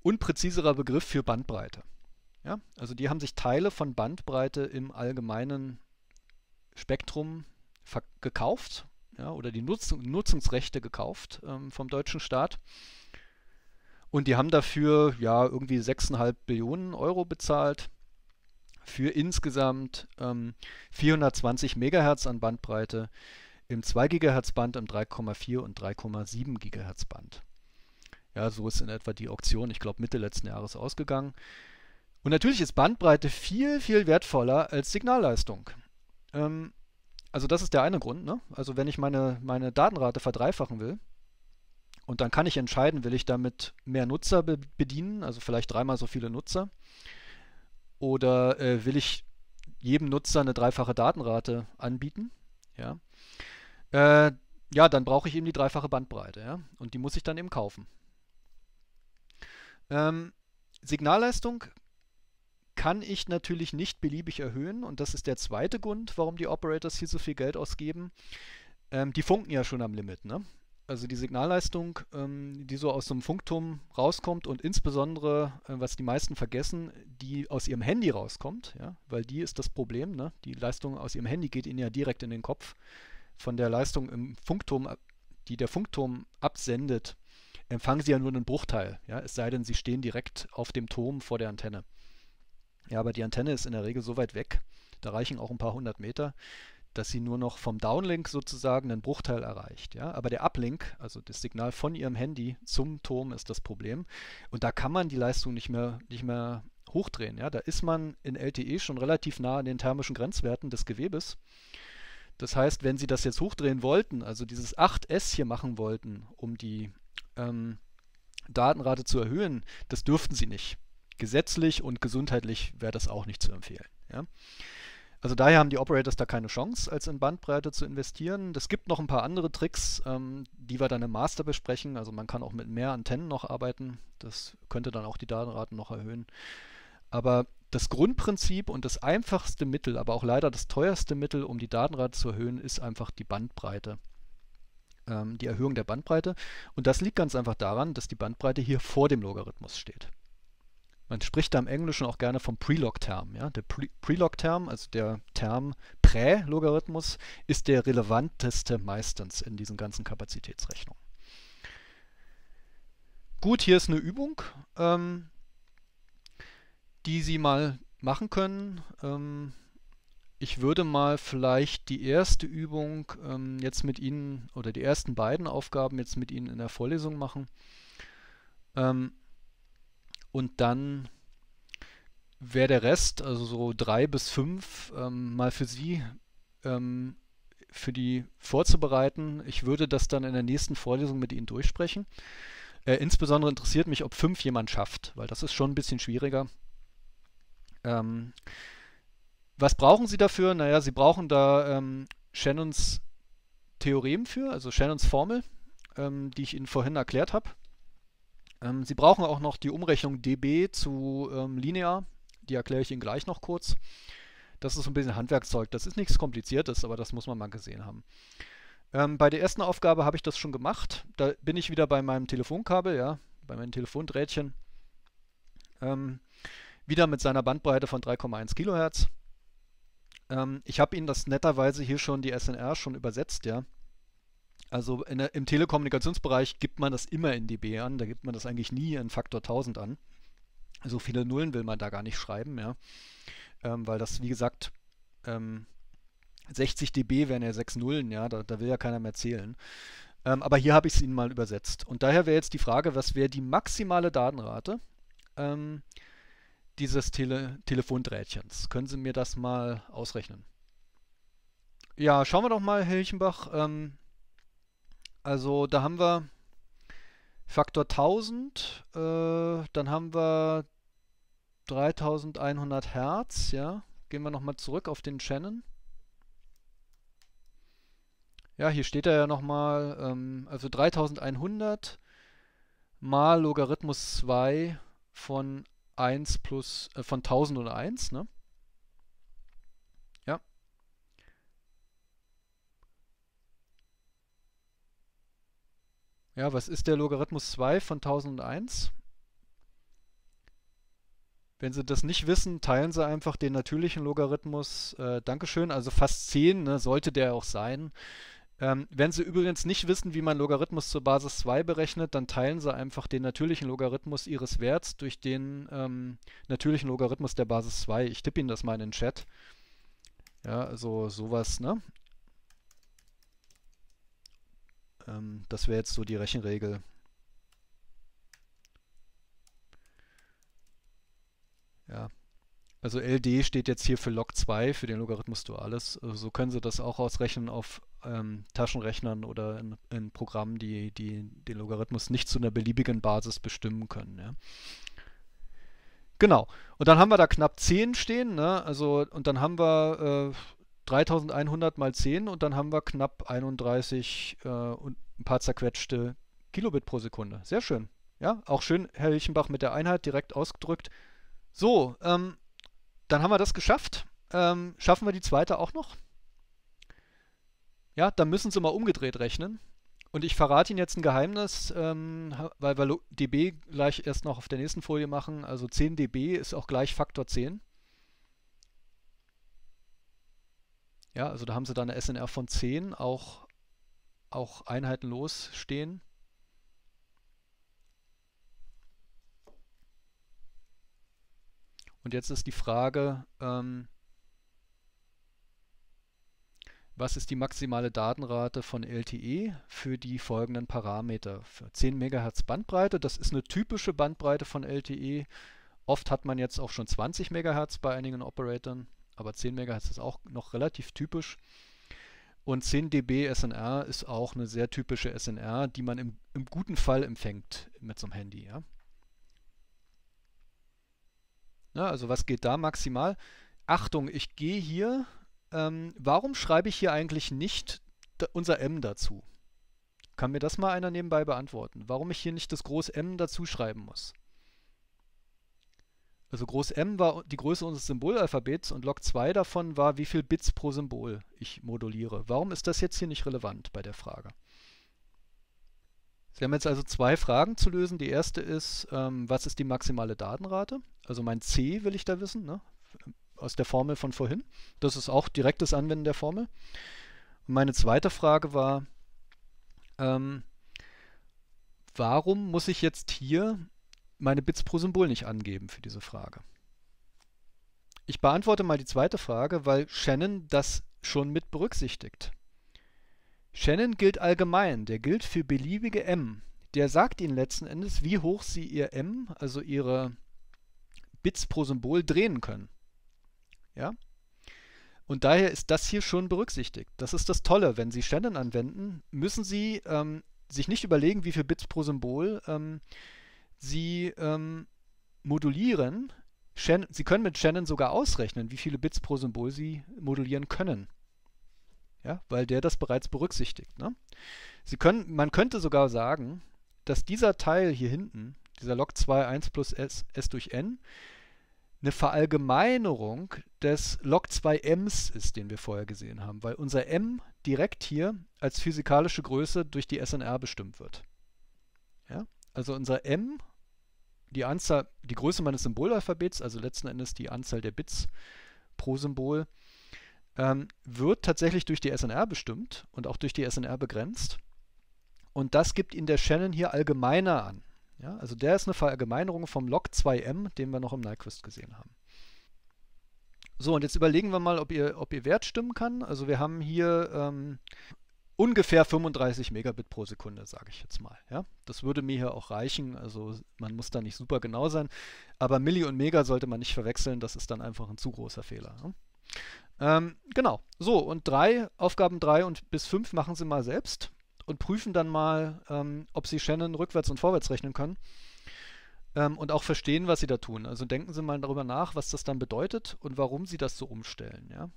unpräziserer Begriff für Bandbreite. Ja? Also die haben sich Teile von Bandbreite im allgemeinen Spektrum gekauft ja, oder die Nutzung, Nutzungsrechte gekauft ähm, vom deutschen Staat. Und die haben dafür ja irgendwie 6,5 Billionen Euro bezahlt für insgesamt ähm, 420 Megahertz an Bandbreite im 2 GHz Band, im 3,4 und 3,7 GHz Band. Ja, so ist in etwa die Auktion, ich glaube Mitte letzten Jahres ausgegangen. Und natürlich ist Bandbreite viel, viel wertvoller als Signalleistung. Ähm, also das ist der eine Grund, ne? Also wenn ich meine, meine Datenrate verdreifachen will, und dann kann ich entscheiden, will ich damit mehr Nutzer be bedienen, also vielleicht dreimal so viele Nutzer, oder äh, will ich jedem Nutzer eine dreifache Datenrate anbieten, ja. Äh, ja, dann brauche ich eben die dreifache Bandbreite, ja, und die muss ich dann eben kaufen. Ähm, Signalleistung kann ich natürlich nicht beliebig erhöhen und das ist der zweite Grund, warum die Operators hier so viel Geld ausgeben. Ähm, die funken ja schon am Limit, ne? Also die Signalleistung, ähm, die so aus so einem Funkturm rauskommt und insbesondere, äh, was die meisten vergessen, die aus ihrem Handy rauskommt, ja, weil die ist das Problem, ne? Die Leistung aus ihrem Handy geht ihnen ja direkt in den Kopf. Von der Leistung im Funkturm, äh, die der Funkturm absendet, empfangen sie ja nur einen Bruchteil, ja, es sei denn, sie stehen direkt auf dem Turm vor der Antenne. Ja, aber die Antenne ist in der Regel so weit weg, da reichen auch ein paar hundert Meter, dass sie nur noch vom Downlink sozusagen einen Bruchteil erreicht. Ja? Aber der Uplink, also das Signal von ihrem Handy zum Turm, ist das Problem. Und da kann man die Leistung nicht mehr, nicht mehr hochdrehen. Ja? Da ist man in LTE schon relativ nah an den thermischen Grenzwerten des Gewebes. Das heißt, wenn Sie das jetzt hochdrehen wollten, also dieses 8S hier machen wollten, um die ähm, Datenrate zu erhöhen, das dürften Sie nicht gesetzlich und gesundheitlich wäre das auch nicht zu empfehlen. Ja? Also daher haben die Operators da keine Chance, als in Bandbreite zu investieren. Es gibt noch ein paar andere Tricks, ähm, die wir dann im Master besprechen. Also man kann auch mit mehr Antennen noch arbeiten. Das könnte dann auch die Datenraten noch erhöhen. Aber das Grundprinzip und das einfachste Mittel, aber auch leider das teuerste Mittel, um die Datenrate zu erhöhen, ist einfach die Bandbreite. Ähm, die Erhöhung der Bandbreite. Und das liegt ganz einfach daran, dass die Bandbreite hier vor dem Logarithmus steht. Man spricht da im Englischen auch gerne vom Prelog-Term. Ja? Der Prelog-Term, also der Term Prä-Logarithmus, ist der relevanteste meistens in diesen ganzen Kapazitätsrechnungen. Gut, hier ist eine Übung, ähm, die Sie mal machen können. Ähm, ich würde mal vielleicht die erste Übung ähm, jetzt mit Ihnen oder die ersten beiden Aufgaben jetzt mit Ihnen in der Vorlesung machen. Ähm, und dann wäre der Rest, also so drei bis fünf, ähm, mal für Sie ähm, für die vorzubereiten. Ich würde das dann in der nächsten Vorlesung mit Ihnen durchsprechen. Äh, insbesondere interessiert mich, ob fünf jemand schafft, weil das ist schon ein bisschen schwieriger. Ähm, was brauchen Sie dafür? Naja, Sie brauchen da ähm, Shannons Theorem für, also Shannons Formel, ähm, die ich Ihnen vorhin erklärt habe. Ähm, Sie brauchen auch noch die Umrechnung dB zu ähm, linear. Die erkläre ich Ihnen gleich noch kurz. Das ist ein bisschen Handwerkszeug. Das ist nichts Kompliziertes, aber das muss man mal gesehen haben. Ähm, bei der ersten Aufgabe habe ich das schon gemacht. Da bin ich wieder bei meinem Telefonkabel, ja, bei meinem Telefondrähtchen. Ähm, wieder mit seiner Bandbreite von 3,1 Kilohertz. Ähm, ich habe Ihnen das netterweise hier schon die SNR schon übersetzt, ja. Also der, im Telekommunikationsbereich gibt man das immer in dB an, da gibt man das eigentlich nie in Faktor 1000 an. So viele Nullen will man da gar nicht schreiben, ja. Ähm, weil das, wie gesagt, ähm, 60 dB wären ja 6 Nullen, ja, da, da will ja keiner mehr zählen. Ähm, aber hier habe ich es Ihnen mal übersetzt. Und daher wäre jetzt die Frage, was wäre die maximale Datenrate ähm, dieses Tele Telefondrähtchens? Können Sie mir das mal ausrechnen? Ja, schauen wir doch mal, Herr Hilchenbach. Ähm, also da haben wir Faktor 1000, äh, dann haben wir 3100 Hertz, ja. Gehen wir nochmal zurück auf den Shannon. Ja, hier steht er ja nochmal, ähm, also 3100 mal Logarithmus 2 von 1 plus, äh, von 1000 ne? Ja, was ist der Logarithmus 2 von 1001? Wenn Sie das nicht wissen, teilen Sie einfach den natürlichen Logarithmus. Äh, Dankeschön, also fast 10, ne, sollte der auch sein. Ähm, wenn Sie übrigens nicht wissen, wie man Logarithmus zur Basis 2 berechnet, dann teilen Sie einfach den natürlichen Logarithmus Ihres Werts durch den ähm, natürlichen Logarithmus der Basis 2. Ich tippe Ihnen das mal in den Chat. Ja, also sowas, ne? Ähm, das wäre jetzt so die Rechenregel. Ja. Also LD steht jetzt hier für Log 2, für den Logarithmus Duales. Also so können Sie das auch ausrechnen auf ähm, Taschenrechnern oder in, in, Programmen, die, die den Logarithmus nicht zu einer beliebigen Basis bestimmen können. Ja. Genau. Und dann haben wir da knapp 10 stehen. Ne? Also, und dann haben wir... Äh, 3100 mal 10 und dann haben wir knapp 31 äh, und ein paar zerquetschte Kilobit pro Sekunde. Sehr schön. Ja, auch schön, Herr Hilchenbach, mit der Einheit direkt ausgedrückt. So, ähm, dann haben wir das geschafft. Ähm, schaffen wir die zweite auch noch? Ja, dann müssen sie mal umgedreht rechnen. Und ich verrate Ihnen jetzt ein Geheimnis, ähm, weil wir dB gleich erst noch auf der nächsten Folie machen. Also 10 dB ist auch gleich Faktor 10. Ja, also da haben sie dann eine SNR von 10, auch, auch einheitenlos stehen. Und jetzt ist die Frage, ähm, was ist die maximale Datenrate von LTE für die folgenden Parameter? Für 10 MHz Bandbreite, das ist eine typische Bandbreite von LTE. Oft hat man jetzt auch schon 20 MHz bei einigen Operatoren aber 10 MHz ist auch noch relativ typisch. Und 10 dB SNR ist auch eine sehr typische SNR, die man im, im guten Fall empfängt mit so einem Handy. Ja? Na, also was geht da maximal? Achtung, ich gehe hier. Ähm, warum schreibe ich hier eigentlich nicht unser M dazu? Kann mir das mal einer nebenbei beantworten? Warum ich hier nicht das Groß M dazu schreiben muss? Also groß M war die Größe unseres Symbolalphabets und log 2 davon war, wie viele Bits pro Symbol ich moduliere. Warum ist das jetzt hier nicht relevant bei der Frage? Sie haben jetzt also zwei Fragen zu lösen. Die erste ist, ähm, was ist die maximale Datenrate? Also mein C will ich da wissen, ne? aus der Formel von vorhin. Das ist auch direktes Anwenden der Formel. Und meine zweite Frage war, ähm, warum muss ich jetzt hier meine Bits pro Symbol nicht angeben für diese Frage. Ich beantworte mal die zweite Frage, weil Shannon das schon mit berücksichtigt. Shannon gilt allgemein, der gilt für beliebige m. Der sagt Ihnen letzten Endes, wie hoch Sie Ihr m, also Ihre Bits pro Symbol, drehen können. Ja? Und daher ist das hier schon berücksichtigt. Das ist das Tolle, wenn Sie Shannon anwenden, müssen Sie ähm, sich nicht überlegen, wie viel Bits pro Symbol ähm, sie ähm, modulieren. Shannon, sie können mit Shannon sogar ausrechnen, wie viele Bits pro Symbol sie modulieren können. Ja, weil der das bereits berücksichtigt. Ne? Sie können, man könnte sogar sagen, dass dieser Teil hier hinten, dieser Log 2 1 plus S, S durch N, eine Verallgemeinerung des Log 2 Ms ist, den wir vorher gesehen haben, weil unser M direkt hier als physikalische Größe durch die SNR bestimmt wird. Ja? Also unser M die Anzahl, die Größe meines Symbolalphabets, also letzten Endes die Anzahl der Bits pro Symbol, ähm, wird tatsächlich durch die SNR bestimmt und auch durch die SNR begrenzt. Und das gibt Ihnen der Shannon hier allgemeiner an. Ja, also der ist eine Verallgemeinerung vom Log 2m, den wir noch im Nyquist gesehen haben. So, und jetzt überlegen wir mal, ob ihr, ob ihr Wert stimmen kann. Also wir haben hier ähm, ungefähr 35 Megabit pro Sekunde, sage ich jetzt mal. Ja? Das würde mir hier auch reichen, also man muss da nicht super genau sein, aber Milli und Mega sollte man nicht verwechseln, das ist dann einfach ein zu großer Fehler. Ne? Ähm, genau, so und drei, Aufgaben 3 und bis 5 machen Sie mal selbst und prüfen dann mal, ähm, ob Sie Shannon rückwärts und vorwärts rechnen können ähm, und auch verstehen, was Sie da tun. Also denken Sie mal darüber nach, was das dann bedeutet und warum Sie das so umstellen. Ja?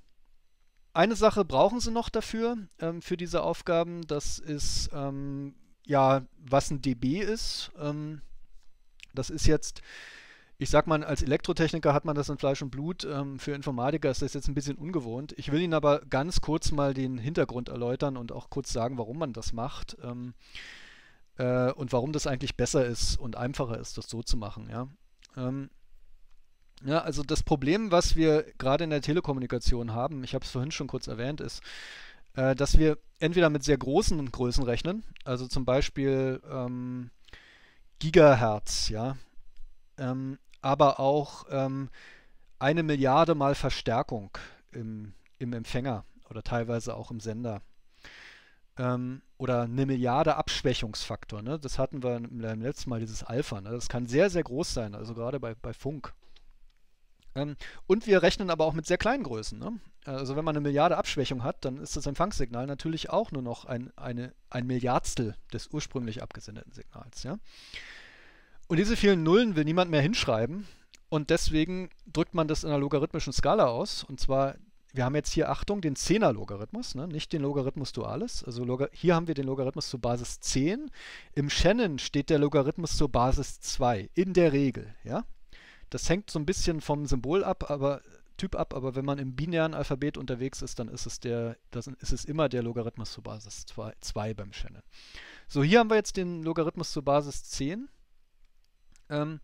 Eine Sache brauchen sie noch dafür, ähm, für diese Aufgaben. Das ist, ähm, ja, was ein dB ist. Ähm, das ist jetzt, ich sag mal, als Elektrotechniker hat man das in Fleisch und Blut. Ähm, für Informatiker ist das jetzt ein bisschen ungewohnt. Ich will Ihnen aber ganz kurz mal den Hintergrund erläutern und auch kurz sagen, warum man das macht. Ähm, äh, und warum das eigentlich besser ist und einfacher ist, das so zu machen. Ja? Ähm, ja, also das Problem, was wir gerade in der Telekommunikation haben, ich habe es vorhin schon kurz erwähnt, ist, äh, dass wir entweder mit sehr großen Größen rechnen, also zum Beispiel ähm, Gigahertz, ja, ähm, aber auch ähm, eine Milliarde mal Verstärkung im, im Empfänger oder teilweise auch im Sender ähm, oder eine Milliarde Abschwächungsfaktor. Ne? Das hatten wir beim letzten Mal, dieses Alpha. Ne? Das kann sehr, sehr groß sein, also gerade bei, bei Funk. Ähm, und wir rechnen aber auch mit sehr kleinen Größen. Ne? Also wenn man eine Milliarde Abschwächung hat, dann ist das Empfangssignal natürlich auch nur noch ein, eine, ein Milliardstel des ursprünglich abgesendeten Signals. Ja? Und diese vielen Nullen will niemand mehr hinschreiben. Und deswegen drückt man das in einer logarithmischen Skala aus. Und zwar, wir haben jetzt hier, Achtung, den 10er-Logarithmus, ne? nicht den Logarithmus Duales. Also Logar hier haben wir den Logarithmus zur Basis 10. Im Shannon steht der Logarithmus zur Basis 2, in der Regel. Ja? Das hängt so ein bisschen vom Symbol ab, aber Typ ab, aber wenn man im binären Alphabet unterwegs ist, dann ist es, der, das ist es immer der Logarithmus zur Basis 2, beim Shannon. So, hier haben wir jetzt den Logarithmus zur Basis 10. Ähm,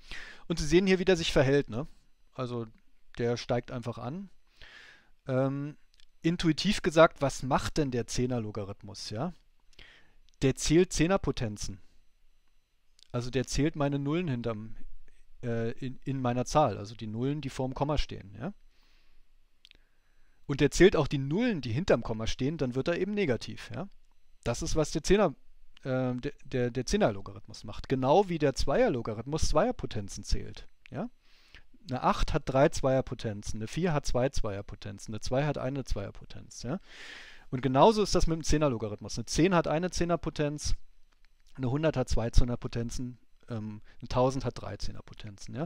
und Sie sehen hier, wie der sich verhält. Ne? Also der steigt einfach an. Ähm, intuitiv gesagt, was macht denn der 10er Logarithmus? Ja? Der zählt 10er Potenzen. Also der zählt meine Nullen hinterm, äh, in, in meiner Zahl, also die Nullen, die vorm Komma stehen. Ja? Und er zählt auch die Nullen, die hinterm Komma stehen, dann wird er eben negativ. Ja? Das ist, was der Zehner, äh, der, der, der Zehnerlogarithmus macht. Genau wie der Zweierlogarithmus Zweierpotenzen zählt. Ja? Eine 8 hat drei Zweierpotenzen, eine 4 hat zwei Zweierpotenzen, eine 2 hat eine Zweierpotenz. Ja? Und genauso ist das mit dem Zehner-Logarithmus. Eine 10 hat eine Zehnerpotenz, eine 100 hat zwei Zehnerpotenzen, ähm, ein 1000 hat drei Zehnerpotenzen. Ja?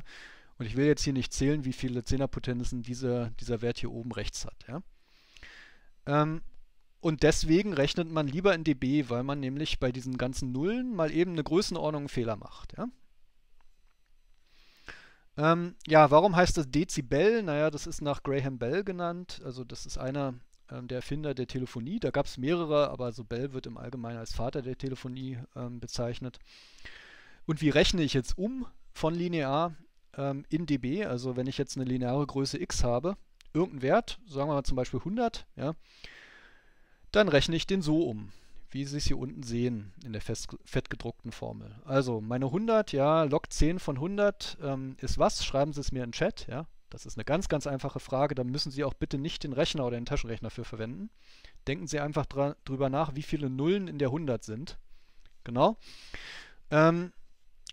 Und ich will jetzt hier nicht zählen, wie viele Zehnerpotenzen dieser, dieser Wert hier oben rechts hat. Ja? Ähm, und deswegen rechnet man lieber in dB, weil man nämlich bei diesen ganzen Nullen mal eben eine Größenordnung einen Fehler macht. Ja? Ähm, ja, warum heißt das Dezibel? Naja, das ist nach Graham Bell genannt. Also das ist einer ähm, der Erfinder der Telefonie. Da gab es mehrere, aber so Bell wird im Allgemeinen als Vater der Telefonie ähm, bezeichnet. Und wie rechne ich jetzt um von linear ähm, in dB? Also wenn ich jetzt eine lineare Größe x habe, irgendeinen Wert, sagen wir mal zum Beispiel 100, ja, dann rechne ich den so um, wie Sie es hier unten sehen in der fettgedruckten Formel. Also meine 100, ja, log 10 von 100 ähm, ist was? Schreiben Sie es mir in den Chat, ja. Das ist eine ganz, ganz einfache Frage. Da müssen Sie auch bitte nicht den Rechner oder den Taschenrechner für verwenden. Denken Sie einfach drüber nach, wie viele Nullen in der 100 sind. Genau. Ähm,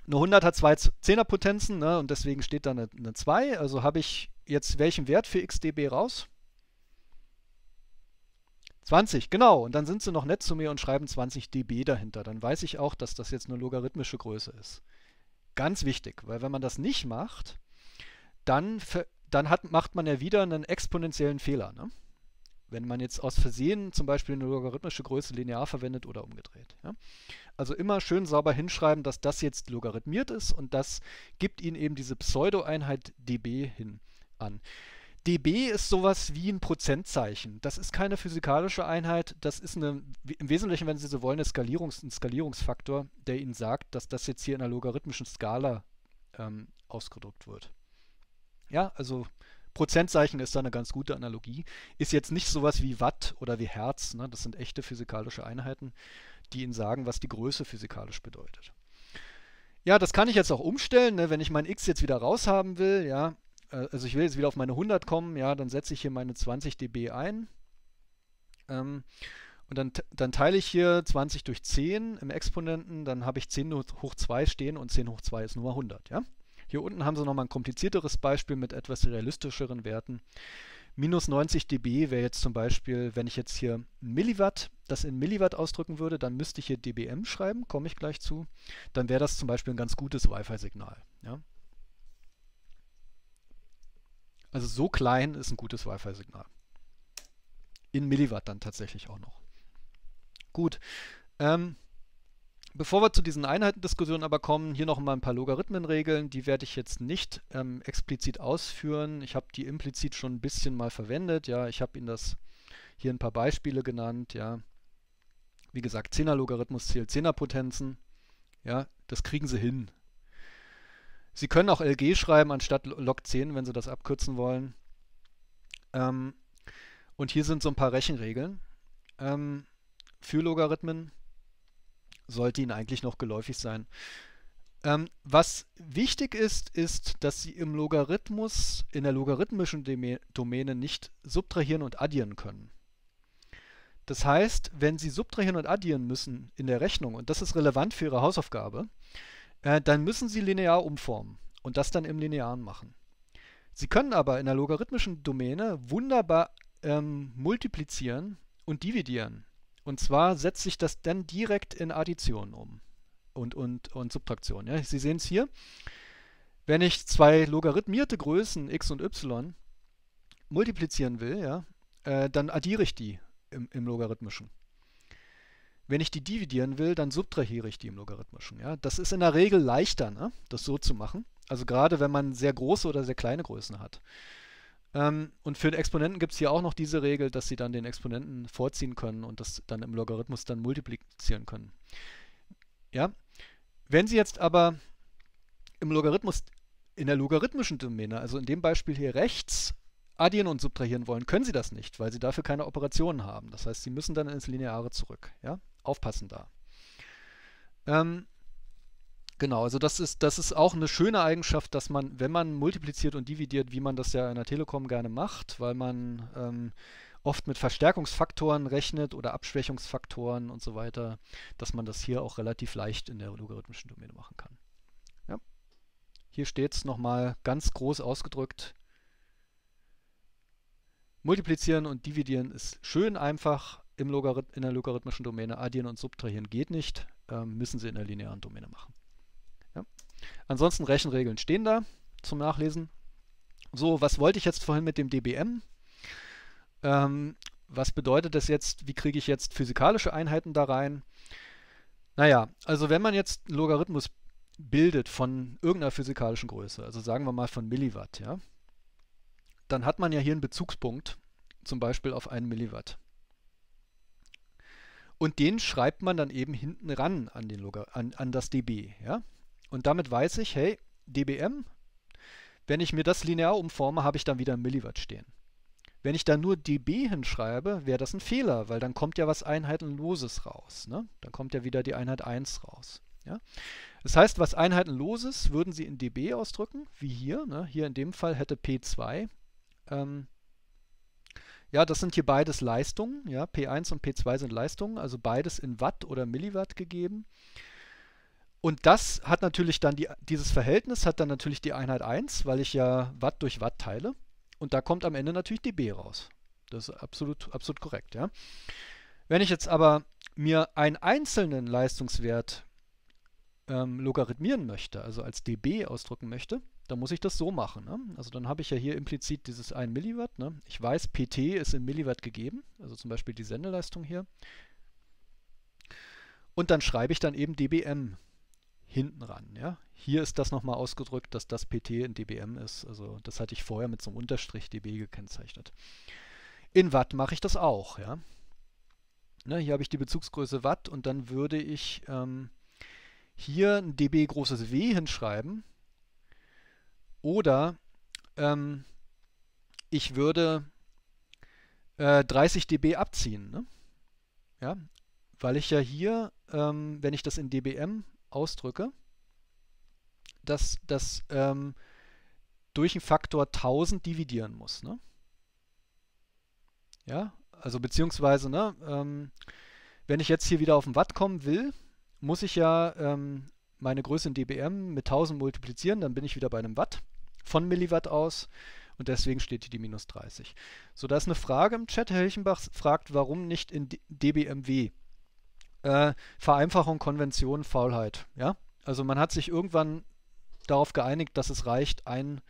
eine 100 hat zwei 10er Potenzen ne? und deswegen steht da eine, eine 2. Also habe ich jetzt welchen Wert für xdb raus? 20, genau. Und dann sind sie noch nett zu mir und schreiben 20 dB dahinter. Dann weiß ich auch, dass das jetzt eine logarithmische Größe ist. Ganz wichtig, weil wenn man das nicht macht, dann, dann hat, macht man ja wieder einen exponentiellen Fehler. Ne? wenn man jetzt aus Versehen zum Beispiel eine logarithmische Größe linear verwendet oder umgedreht. Ja? Also immer schön sauber hinschreiben, dass das jetzt logarithmiert ist und das gibt Ihnen eben diese Pseudo-Einheit dB hin an. dB ist sowas wie ein Prozentzeichen. Das ist keine physikalische Einheit, das ist eine, im Wesentlichen, wenn Sie so wollen, eine Skalierungs-, ein Skalierungsfaktor, der Ihnen sagt, dass das jetzt hier in einer logarithmischen Skala ähm, ausgedrückt wird. Ja, also Prozentzeichen ist da eine ganz gute Analogie. Ist jetzt nicht sowas wie Watt oder wie Herz. Ne? Das sind echte physikalische Einheiten, die Ihnen sagen, was die Größe physikalisch bedeutet. Ja, das kann ich jetzt auch umstellen. Ne? Wenn ich mein x jetzt wieder raushaben will, ja, äh, also ich will jetzt wieder auf meine 100 kommen, ja, dann setze ich hier meine 20 dB ein. Ähm, und dann, dann, teile ich hier 20 durch 10 im Exponenten, dann habe ich 10 hoch 2 stehen und 10 hoch 2 ist nur mal 100, ja. Hier unten haben sie nochmal ein komplizierteres Beispiel mit etwas realistischeren Werten. Minus 90 dB wäre jetzt zum Beispiel, wenn ich jetzt hier Milliwatt, das in Milliwatt ausdrücken würde, dann müsste ich hier dBm schreiben, komme ich gleich zu. Dann wäre das zum Beispiel ein ganz gutes Wi-Fi-Signal. Ja? Also so klein ist ein gutes Wi-Fi-Signal. In Milliwatt dann tatsächlich auch noch. Gut. Ähm, Bevor wir zu diesen Einheitendiskussionen aber kommen, hier noch mal ein paar Logarithmenregeln. Die werde ich jetzt nicht ähm, explizit ausführen. Ich habe die implizit schon ein bisschen mal verwendet. Ja, ich habe Ihnen das hier ein paar Beispiele genannt. Ja, wie gesagt, 10er Logarithmus zählt 10er Potenzen. Ja, das kriegen Sie hin. Sie können auch LG schreiben anstatt log 10, wenn Sie das abkürzen wollen. Ähm, und hier sind so ein paar Rechenregeln ähm, für Logarithmen sollte Ihnen eigentlich noch geläufig sein. Ähm, was wichtig ist, ist, dass Sie im Logarithmus, in der logarithmischen Domäne nicht subtrahieren und addieren können. Das heißt, wenn Sie subtrahieren und addieren müssen in der Rechnung, und das ist relevant für Ihre Hausaufgabe, äh, dann müssen Sie linear umformen und das dann im Linearen machen. Sie können aber in der logarithmischen Domäne wunderbar ähm, multiplizieren und dividieren. Und zwar setzt sich das dann direkt in Addition um und, und, und Subtraktion. Ja? Sie sehen es hier. Wenn ich zwei logarithmierte Größen x und y multiplizieren will, ja, äh, dann addiere ich die im, im logarithmischen. Wenn ich die dividieren will, dann subtrahiere ich die im logarithmischen. Ja? Das ist in der Regel leichter, ne? das so zu machen. Also gerade wenn man sehr große oder sehr kleine Größen hat. Ähm, und für den Exponenten gibt es hier auch noch diese Regel, dass sie dann den Exponenten vorziehen können und das dann im Logarithmus dann multiplizieren können. Ja? Wenn Sie jetzt aber im Logarithmus, in der logarithmischen Domäne, also in dem Beispiel hier rechts, addieren und subtrahieren wollen, können Sie das nicht, weil Sie dafür keine Operationen haben. Das heißt, Sie müssen dann ins Lineare zurück. Ja? Aufpassen da. Ähm, Genau, also das ist, das ist auch eine schöne Eigenschaft, dass man, wenn man multipliziert und dividiert, wie man das ja in der Telekom gerne macht, weil man ähm, oft mit Verstärkungsfaktoren rechnet oder Abschwächungsfaktoren und so weiter, dass man das hier auch relativ leicht in der logarithmischen Domäne machen kann. Ja. Hier steht es nochmal ganz groß ausgedrückt. Multiplizieren und dividieren ist schön einfach im in der logarithmischen Domäne. Addieren und subtrahieren geht nicht, ähm, müssen Sie in der linearen Domäne machen. Ja. Ansonsten Rechenregeln stehen da zum Nachlesen. So, was wollte ich jetzt vorhin mit dem DBM? Ähm, was bedeutet das jetzt? Wie kriege ich jetzt physikalische Einheiten da rein? Naja, also wenn man jetzt einen Logarithmus bildet von irgendeiner physikalischen Größe, also sagen wir mal von Milliwatt, ja, dann hat man ja hier einen Bezugspunkt, zum Beispiel auf einen Milliwatt. Und den schreibt man dann eben hinten ran an, den Logar an, an das dB. Ja? Und damit weiß ich, hey, dBm, wenn ich mir das linear umforme, habe ich dann wieder ein Milliwatt stehen. Wenn ich da nur dB hinschreibe, wäre das ein Fehler, weil dann kommt ja was Einheitenloses raus. Ne? Dann kommt ja wieder die Einheit 1 raus. Ja? Das heißt, was Einheitenloses würden Sie in dB ausdrücken, wie hier. Ne? Hier in dem Fall hätte P2. Ähm, ja, das sind hier beides Leistungen. Ja? P1 und P2 sind Leistungen, also beides in Watt oder Milliwatt gegeben. Und das hat natürlich dann die, dieses Verhältnis hat dann natürlich die Einheit 1, weil ich ja Watt durch Watt teile. Und da kommt am Ende natürlich dB raus. Das ist absolut, absolut korrekt, ja. Wenn ich jetzt aber mir einen einzelnen Leistungswert ähm, logarithmieren möchte, also als dB ausdrücken möchte, dann muss ich das so machen. Ne? Also dann habe ich ja hier implizit dieses 1 Milliwatt. Ne? Ich weiß, PT ist in Milliwatt gegeben, also zum Beispiel die Sendeleistung hier. Und dann schreibe ich dann eben dBm hinten ran. Ja? Hier ist das nochmal ausgedrückt, dass das PT in dBm ist. Also das hatte ich vorher mit so einem Unterstrich dB gekennzeichnet. In Watt mache ich das auch. Ja? Ne, hier habe ich die Bezugsgröße Watt und dann würde ich ähm, hier ein dB großes W hinschreiben oder ähm, ich würde äh, 30 dB abziehen. Ne? Ja? Weil ich ja hier, ähm, wenn ich das in dBm ausdrücke, dass das ähm, durch einen Faktor 1000 dividieren muss. Ne? Ja, also beziehungsweise, ne, ähm, wenn ich jetzt hier wieder auf den Watt kommen will, muss ich ja ähm, meine Größe in dBm mit 1000 multiplizieren, dann bin ich wieder bei einem Watt von Milliwatt aus und deswegen steht hier die minus 30. So, da ist eine Frage im Chat. Helchenbach fragt, warum nicht in dBmW? äh, Vereinfachung, Konvention, Faulheit. Ja? Also man hat sich irgendwann darauf geeinigt, dass es reicht, einen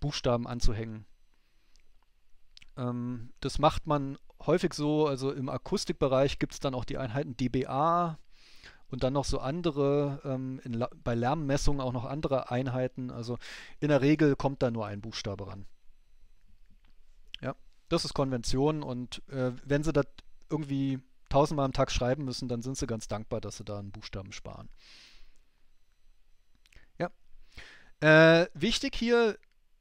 Buchstaben anzuhängen. Ähm, das macht man häufig so, also im Akustikbereich gibt es dann auch die Einheiten dBA und dann noch so andere, ähm, La bei Lärmmessungen auch noch andere Einheiten. Also in der Regel kommt da nur ein Buchstabe ran. Ja, das ist Konvention und äh, wenn sie das irgendwie tausendmal am Tag schreiben müssen, dann sind sie ganz dankbar, dass sie da einen Buchstaben sparen. Ja. Äh, wichtig hier,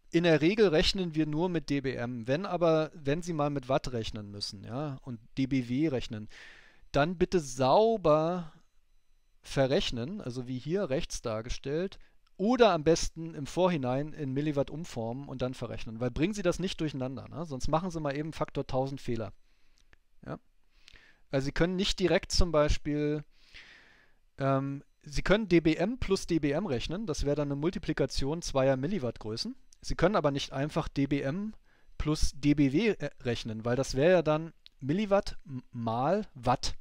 in der Regel rechnen wir nur mit dBm. Wenn aber, wenn Sie mal mit Watt rechnen müssen, ja, und dBW rechnen, dann bitte sauber verrechnen, also wie hier rechts dargestellt, oder am besten im Vorhinein in Milliwatt umformen und dann verrechnen, weil bringen Sie das nicht durcheinander, ne? sonst machen Sie mal eben Faktor 1000 Fehler. Ja. Also sie können nicht direkt zum Beispiel, ähm, sie können dBm plus dBm rechnen, das wäre dann eine Multiplikation zweier Milliwattgrößen. Sie können aber nicht einfach dBm plus dBW äh, rechnen, weil das wäre ja dann Milliwatt mal Watt.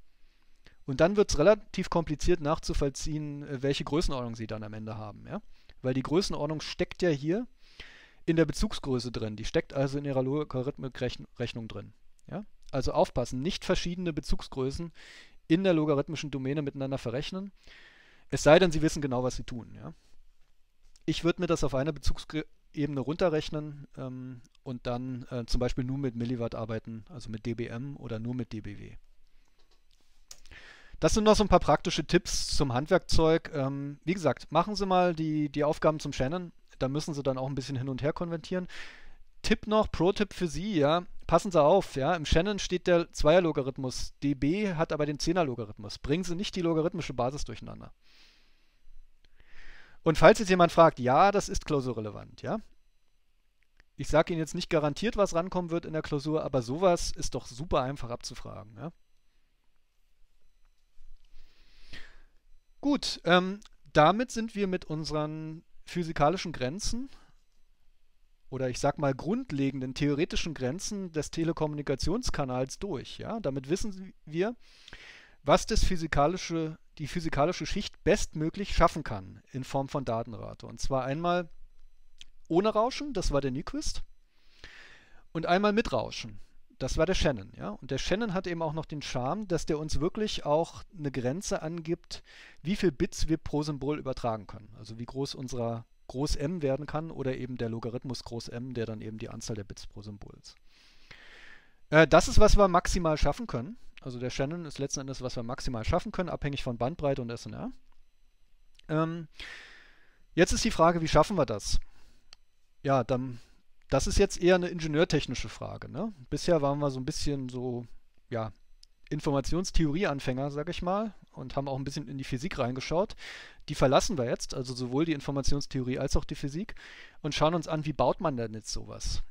Und dann wird es relativ kompliziert nachzuvollziehen, äh, welche Größenordnung sie dann am Ende haben. Ja? Weil die Größenordnung steckt ja hier in der Bezugsgröße drin. Die steckt also in ihrer Logarithmikrechnung drin. Ja? Also aufpassen, nicht verschiedene Bezugsgrößen in der logarithmischen Domäne miteinander verrechnen. Es sei denn, Sie wissen genau, was Sie tun. Ja? Ich würde mir das auf einer Bezugsebene runterrechnen ähm, und dann äh, zum Beispiel nur mit Milliwatt arbeiten, also mit dBm oder nur mit dBW. Das sind noch so ein paar praktische Tipps zum Handwerkzeug. Ähm, wie gesagt, machen Sie mal die, die Aufgaben zum Shannon. Da müssen Sie dann auch ein bisschen hin und her konvertieren. Tipp noch, Pro-Tipp für Sie, ja. Passen Sie auf, ja. Im Shannon steht der Zweier-Logarithmus. DB hat aber den Zehner-Logarithmus. Bringen Sie nicht die logarithmische Basis durcheinander. Und falls jetzt jemand fragt, ja, das ist klausurrelevant, ja. Ich sage Ihnen jetzt nicht garantiert, was rankommen wird in der Klausur, aber sowas ist doch super einfach abzufragen, ja. Gut, ähm, damit sind wir mit unseren physikalischen Grenzen oder ich sag mal grundlegenden theoretischen Grenzen des Telekommunikationskanals durch. Ja? Damit wissen wir, was das physikalische, die physikalische Schicht bestmöglich schaffen kann in Form von Datenrate. Und zwar einmal ohne Rauschen, das war der Nyquist, und einmal mit Rauschen. Das war der Shannon, ja. Und der Shannon hat eben auch noch den Charme, dass der uns wirklich auch eine Grenze angibt, wie viel Bits wir pro Symbol übertragen können. Also wie groß unser groß M werden kann oder eben der Logarithmus groß M, der dann eben die Anzahl der Bits pro Symbol ist. Äh, das ist, was wir maximal schaffen können. Also der Shannon ist letzten Endes, was wir maximal schaffen können, abhängig von Bandbreite und SNR. Ähm, jetzt ist die Frage, wie schaffen wir das? Ja, dann, das ist jetzt eher eine ingenieurtechnische Frage. Ne? Bisher waren wir so ein bisschen so, ja, Informationstheorie-Anfänger, sage ich mal, und haben auch ein bisschen in die Physik reingeschaut die verlassen wir jetzt, also sowohl die Informationstheorie als auch die Physik, und schauen uns an, wie baut man denn jetzt sowas.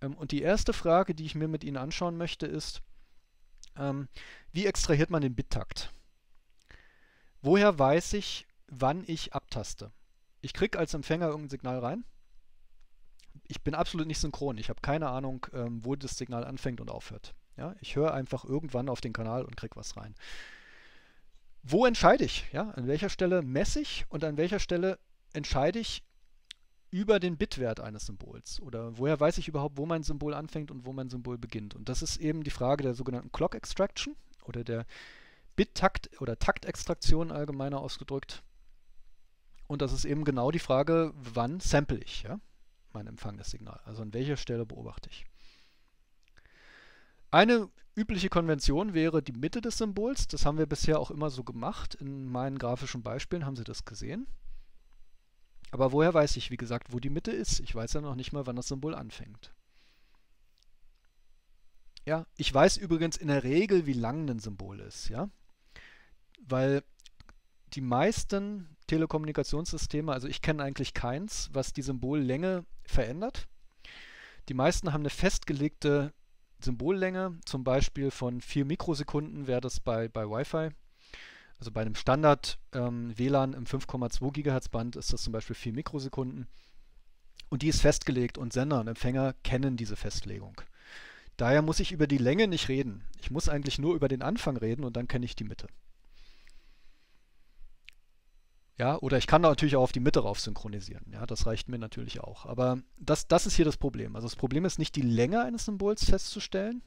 Ähm, und die erste Frage, die ich mir mit Ihnen anschauen möchte, ist, ähm, wie extrahiert man den Bittakt? Woher weiß ich, wann ich abtaste? Ich kriege als Empfänger irgendein Signal rein. Ich bin absolut nicht synchron. Ich habe keine Ahnung, ähm, wo das Signal anfängt und aufhört. Ja, ich höre einfach irgendwann auf den Kanal und kriege was rein wo entscheide ich? Ja, an welcher Stelle messe ich und an welcher Stelle entscheide ich über den Bitwert eines Symbols? Oder woher weiß ich überhaupt, wo mein Symbol anfängt und wo mein Symbol beginnt? Und das ist eben die Frage der sogenannten Clock Extraction oder der Bittakt- oder Taktextraktion allgemeiner ausgedrückt. Und das ist eben genau die Frage, wann sample ich ja, mein empfangenes Signal? Also an welcher Stelle beobachte ich? Eine übliche Konvention wäre die Mitte des Symbols. Das haben wir bisher auch immer so gemacht. In meinen grafischen Beispielen haben Sie das gesehen. Aber woher weiß ich, wie gesagt, wo die Mitte ist? Ich weiß ja noch nicht mal, wann das Symbol anfängt. Ja, ich weiß übrigens in der Regel, wie lang ein Symbol ist, ja? Weil die meisten Telekommunikationssysteme, also ich kenne eigentlich keins, was die Symbollänge verändert. Die meisten haben eine festgelegte Symbollänge, zum Beispiel von 4 Mikrosekunden wäre das bei, bei Wi-Fi. Also bei einem Standard-WLAN ähm, im 5,2 GHz-Band ist das zum Beispiel 4 Mikrosekunden. Und die ist festgelegt und Sender und Empfänger kennen diese Festlegung. Daher muss ich über die Länge nicht reden. Ich muss eigentlich nur über den Anfang reden und dann kenne ich die Mitte. Ja, oder ich kann natürlich auch auf die Mitte rauf synchronisieren. Ja, das reicht mir natürlich auch. Aber das, das ist hier das Problem. Also das Problem ist nicht die Länge eines Symbols festzustellen,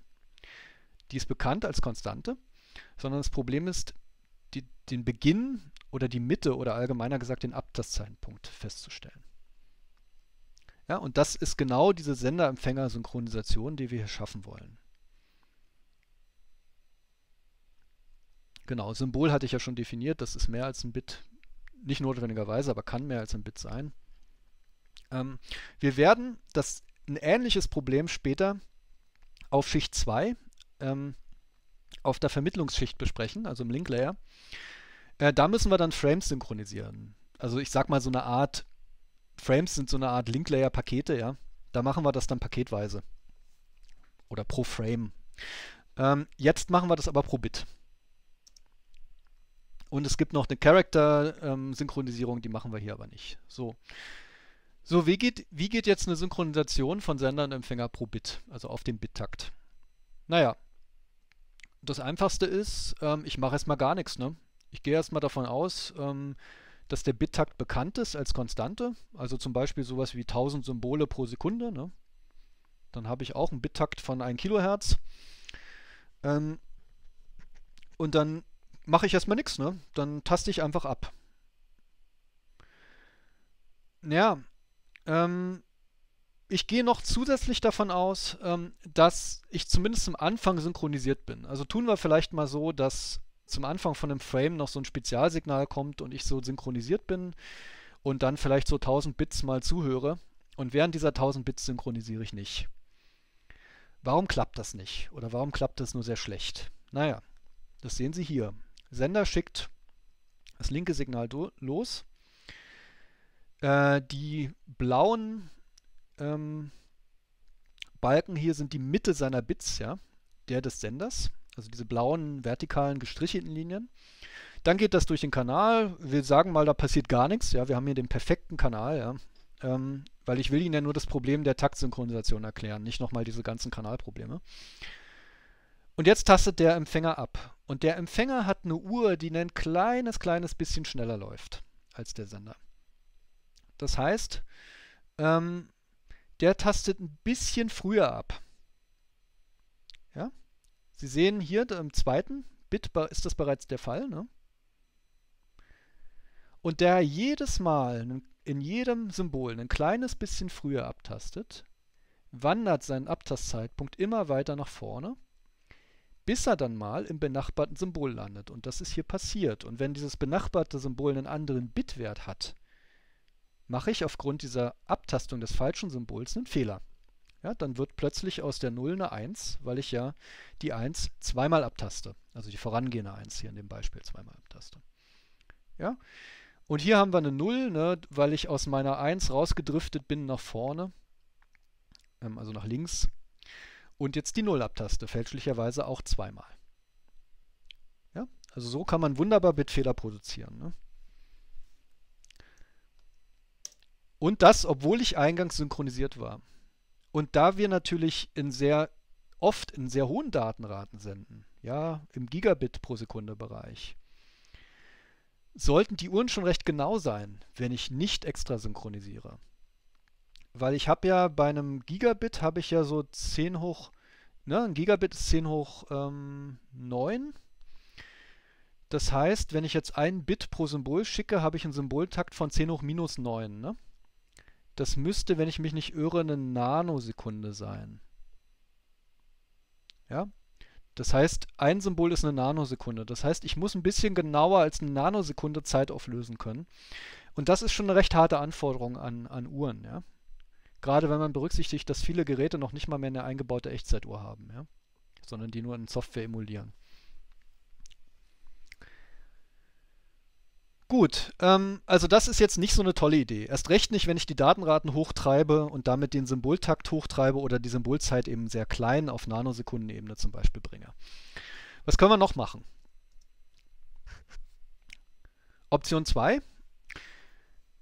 die ist bekannt als Konstante, sondern das Problem ist, die, den Beginn oder die Mitte oder allgemeiner gesagt den Abtastzeitpunkt festzustellen. Ja, und das ist genau diese Sender-Empfänger-Synchronisation, die wir hier schaffen wollen. Genau, Symbol hatte ich ja schon definiert, das ist mehr als ein Bit nicht notwendigerweise, aber kann mehr als ein Bit sein. Ähm, wir werden das, ein ähnliches Problem später auf Schicht 2 ähm, auf der Vermittlungsschicht besprechen, also im Link-Layer. Äh, da müssen wir dann Frames synchronisieren. Also ich sag mal so eine Art, Frames sind so eine Art Link-Layer-Pakete, ja. Da machen wir das dann paketweise. Oder pro Frame. Ähm, jetzt machen wir das aber pro Bit. Und es gibt noch eine charakter synchronisierung die machen wir hier aber nicht. So. So, wie geht, wie geht jetzt eine Synchronisation von Sender und Empfänger pro Bit, also auf dem Bittakt? Naja, das einfachste ist, ähm, ich mache erstmal gar nichts. Ne? Ich gehe erstmal davon aus, ähm, dass der Bittakt bekannt ist als Konstante, also zum Beispiel sowas wie 1000 Symbole pro Sekunde. Ne? Dann habe ich auch einen Bittakt von 1 Kilohertz. Ähm, und dann mache ich erstmal nichts, ne? Dann taste ich einfach ab. Ja, ähm, ich gehe noch zusätzlich davon aus, ähm, dass ich zumindest am Anfang synchronisiert bin. Also tun wir vielleicht mal so, dass zum Anfang von einem Frame noch so ein Spezialsignal kommt und ich so synchronisiert bin und dann vielleicht so 1000 Bits mal zuhöre. Und während dieser 1000 Bits synchronisiere ich nicht. Warum klappt das nicht? Oder warum klappt das nur sehr schlecht? Naja, das sehen Sie hier. Sender schickt das linke Signal los. Äh, die blauen ähm, Balken hier sind die Mitte seiner Bits, ja, der des Senders. Also diese blauen, vertikalen, gestrichelten Linien. Dann geht das durch den Kanal. Wir sagen mal, da passiert gar nichts. Ja, wir haben hier den perfekten Kanal, ja. Ähm, weil ich will Ihnen ja nur das Problem der Taktsynchronisation erklären, nicht nochmal diese ganzen Kanalprobleme. Und jetzt tastet der Empfänger ab. Und der Empfänger hat eine Uhr, die ein kleines, kleines bisschen schneller läuft als der Sender. Das heißt, ähm, der tastet ein bisschen früher ab. Ja? Sie sehen hier im zweiten Bit ist das bereits der Fall. Ne? Und der jedes Mal in jedem Symbol ein kleines bisschen früher abtastet, wandert sein Abtastzeitpunkt immer weiter nach vorne bis er dann mal im benachbarten Symbol landet. Und das ist hier passiert. Und wenn dieses benachbarte Symbol einen anderen Bitwert hat, mache ich aufgrund dieser Abtastung des falschen Symbols einen Fehler. Ja, dann wird plötzlich aus der 0 eine 1, weil ich ja die 1 zweimal abtaste. Also die vorangehende 1 hier in dem Beispiel zweimal abtaste. Ja? Und hier haben wir eine 0, ne, weil ich aus meiner 1 rausgedriftet bin nach vorne, ähm, also nach links und jetzt die Null abtaste, fälschlicherweise auch zweimal. Ja, also so kann man wunderbar Bitfehler produzieren. Ne? Und das, obwohl ich eingangs synchronisiert war. Und da wir natürlich in sehr oft in sehr hohen Datenraten senden, ja, im Gigabit pro Sekunde Bereich, sollten die Uhren schon recht genau sein, wenn ich nicht extra synchronisiere. Weil ich habe ja bei einem Gigabit habe ich ja so 10 hoch, ne, ein Gigabit ist 10 hoch ähm, 9. Das heißt, wenn ich jetzt ein Bit pro Symbol schicke, habe ich einen Symboltakt von 10 hoch minus 9. Ne? Das müsste, wenn ich mich nicht irre, eine Nanosekunde sein. Ja? Das heißt, ein Symbol ist eine Nanosekunde. Das heißt, ich muss ein bisschen genauer als eine Nanosekunde Zeit auflösen können. Und das ist schon eine recht harte Anforderung an, an Uhren. Ja? Gerade wenn man berücksichtigt, dass viele Geräte noch nicht mal mehr eine eingebaute Echtzeituhr haben, ja? sondern die nur in Software emulieren. Gut, ähm, also das ist jetzt nicht so eine tolle Idee. Erst recht nicht, wenn ich die Datenraten hochtreibe und damit den Symboltakt hochtreibe oder die Symbolzeit eben sehr klein auf Nanosekundenebene zum Beispiel bringe. Was können wir noch machen? Option 2.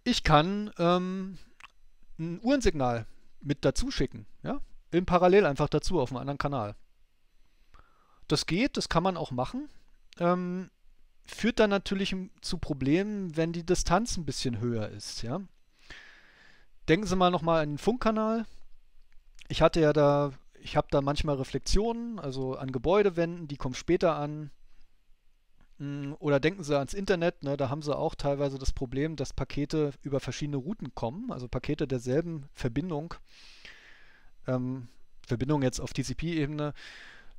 Ich kann ähm, ein Uhrensignal mit dazu schicken. Ja? Im Parallel einfach dazu auf einem anderen Kanal. Das geht, das kann man auch machen. Ähm, führt dann natürlich zu Problemen, wenn die Distanz ein bisschen höher ist. Ja? Denken Sie mal nochmal an den Funkkanal. Ich hatte ja da, ich habe da manchmal Reflexionen, also an Gebäudewänden, die kommen später an. Mm, oder denken Sie ans Internet, ne? da haben Sie auch teilweise das Problem, dass Pakete über verschiedene Routen kommen, also Pakete derselben Verbindung, ähm, Verbindung jetzt auf TCP-Ebene,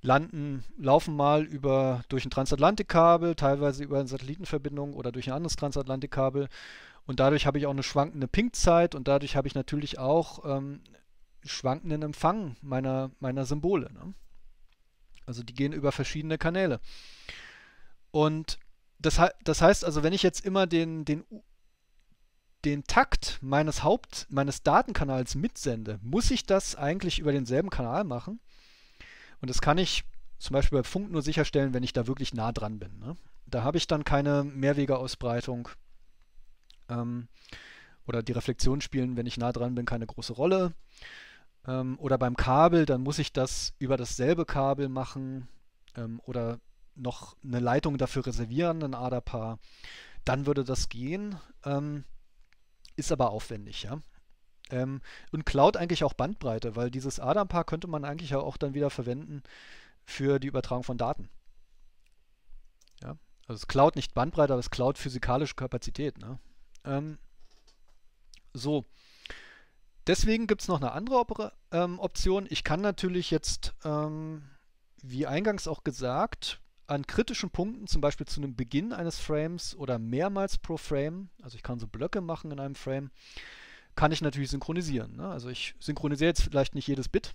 landen, laufen mal über durch ein Transatlantikkabel, teilweise über eine Satellitenverbindung oder durch ein anderes Transatlantikkabel. Und dadurch habe ich auch eine schwankende Pingzeit und dadurch habe ich natürlich auch ähm, schwankenden Empfang meiner, meiner Symbole. Ne? Also die gehen über verschiedene Kanäle. Und das, das heißt also, wenn ich jetzt immer den, den, den Takt meines Haupt, meines Datenkanals mitsende, muss ich das eigentlich über denselben Kanal machen. Und das kann ich zum Beispiel bei Funk nur sicherstellen, wenn ich da wirklich nah dran bin. Ne? Da habe ich dann keine Mehrwegeausbreitung ähm, oder die Reflexion spielen, wenn ich nah dran bin, keine große Rolle. Ähm, oder beim Kabel, dann muss ich das über dasselbe Kabel machen ähm, oder noch eine Leitung dafür reservieren, ein ADA-Paar, dann würde das gehen. Ähm, ist aber aufwendig, ja. Ähm, und klaut eigentlich auch Bandbreite, weil dieses ADA-Paar könnte man eigentlich ja auch dann wieder verwenden für die Übertragung von Daten. Ja, also es klaut nicht Bandbreite, aber es klaut physikalische Kapazität. Ne? Ähm, so. Deswegen gibt es noch eine andere Op ähm, Option. Ich kann natürlich jetzt, ähm, wie eingangs auch gesagt, an kritischen Punkten, zum Beispiel zu einem Beginn eines Frames oder mehrmals pro Frame, also ich kann so Blöcke machen in einem Frame, kann ich natürlich synchronisieren. Ne? Also ich synchronisiere jetzt vielleicht nicht jedes Bit,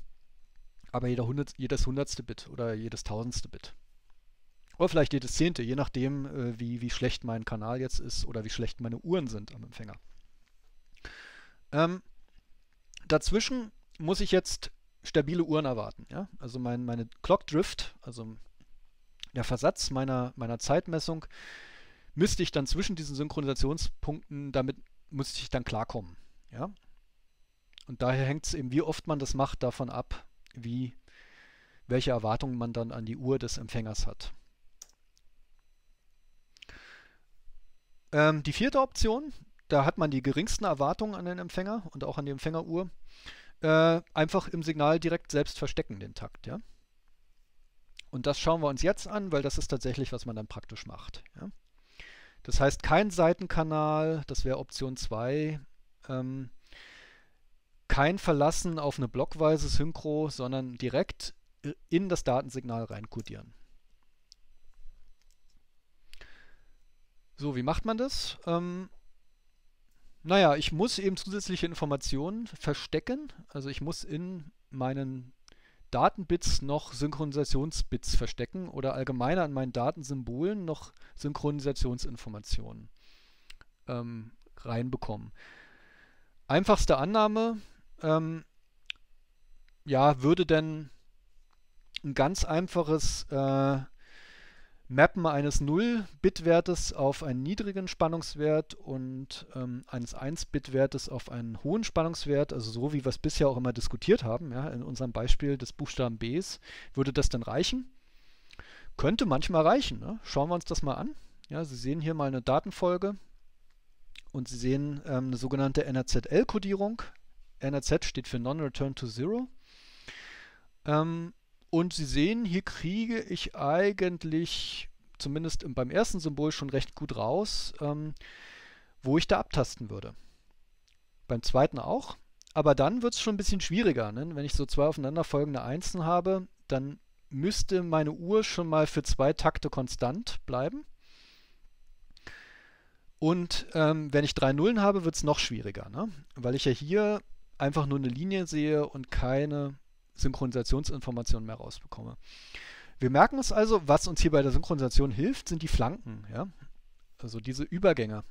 aber jeder hundert, jedes hundertste Bit oder jedes tausendste Bit. Oder vielleicht jedes zehnte, je nachdem, äh, wie, wie schlecht mein Kanal jetzt ist oder wie schlecht meine Uhren sind am Empfänger. Ähm, dazwischen muss ich jetzt stabile Uhren erwarten. Ja? Also mein, meine Clock Drift, also der Versatz meiner, meiner Zeitmessung müsste ich dann zwischen diesen Synchronisationspunkten, damit müsste ich dann klarkommen. Ja? Und daher hängt es eben, wie oft man das macht, davon ab, wie, welche Erwartungen man dann an die Uhr des Empfängers hat. Ähm, die vierte Option, da hat man die geringsten Erwartungen an den Empfänger und auch an die Empfängeruhr. Äh, einfach im Signal direkt selbst verstecken den Takt. Ja? Und das schauen wir uns jetzt an, weil das ist tatsächlich, was man dann praktisch macht. Ja? Das heißt, kein Seitenkanal, das wäre Option 2. Ähm, kein Verlassen auf eine blockweise Synchro, sondern direkt äh, in das Datensignal reinkodieren. So, wie macht man das? Ähm, naja, ich muss eben zusätzliche Informationen verstecken. Also ich muss in meinen Datenbits noch Synchronisationsbits verstecken oder allgemeiner an meinen Datensymbolen noch Synchronisationsinformationen ähm, reinbekommen. Einfachste Annahme, ähm, ja, würde denn ein ganz einfaches äh, Mappen eines 0-Bit-Wertes auf einen niedrigen Spannungswert und ähm, eines 1-Bit-Wertes auf einen hohen Spannungswert, also so wie wir es bisher auch immer diskutiert haben, ja, in unserem Beispiel des Buchstaben Bs, würde das denn reichen? Könnte manchmal reichen. Ne? Schauen wir uns das mal an. Ja, Sie sehen hier mal eine Datenfolge und Sie sehen ähm, eine sogenannte NRZL-Kodierung. NRZ steht für Non-Return to Zero. Ähm, und Sie sehen, hier kriege ich eigentlich, zumindest beim ersten Symbol, schon recht gut raus, ähm, wo ich da abtasten würde. Beim zweiten auch. Aber dann wird es schon ein bisschen schwieriger. Ne? Wenn ich so zwei aufeinanderfolgende Einsen habe, dann müsste meine Uhr schon mal für zwei Takte konstant bleiben. Und ähm, wenn ich drei Nullen habe, wird es noch schwieriger, ne? weil ich ja hier einfach nur eine Linie sehe und keine Synchronisationsinformationen mehr rausbekomme. Wir merken uns also, was uns hier bei der Synchronisation hilft, sind die Flanken. Ja? Also diese Übergänge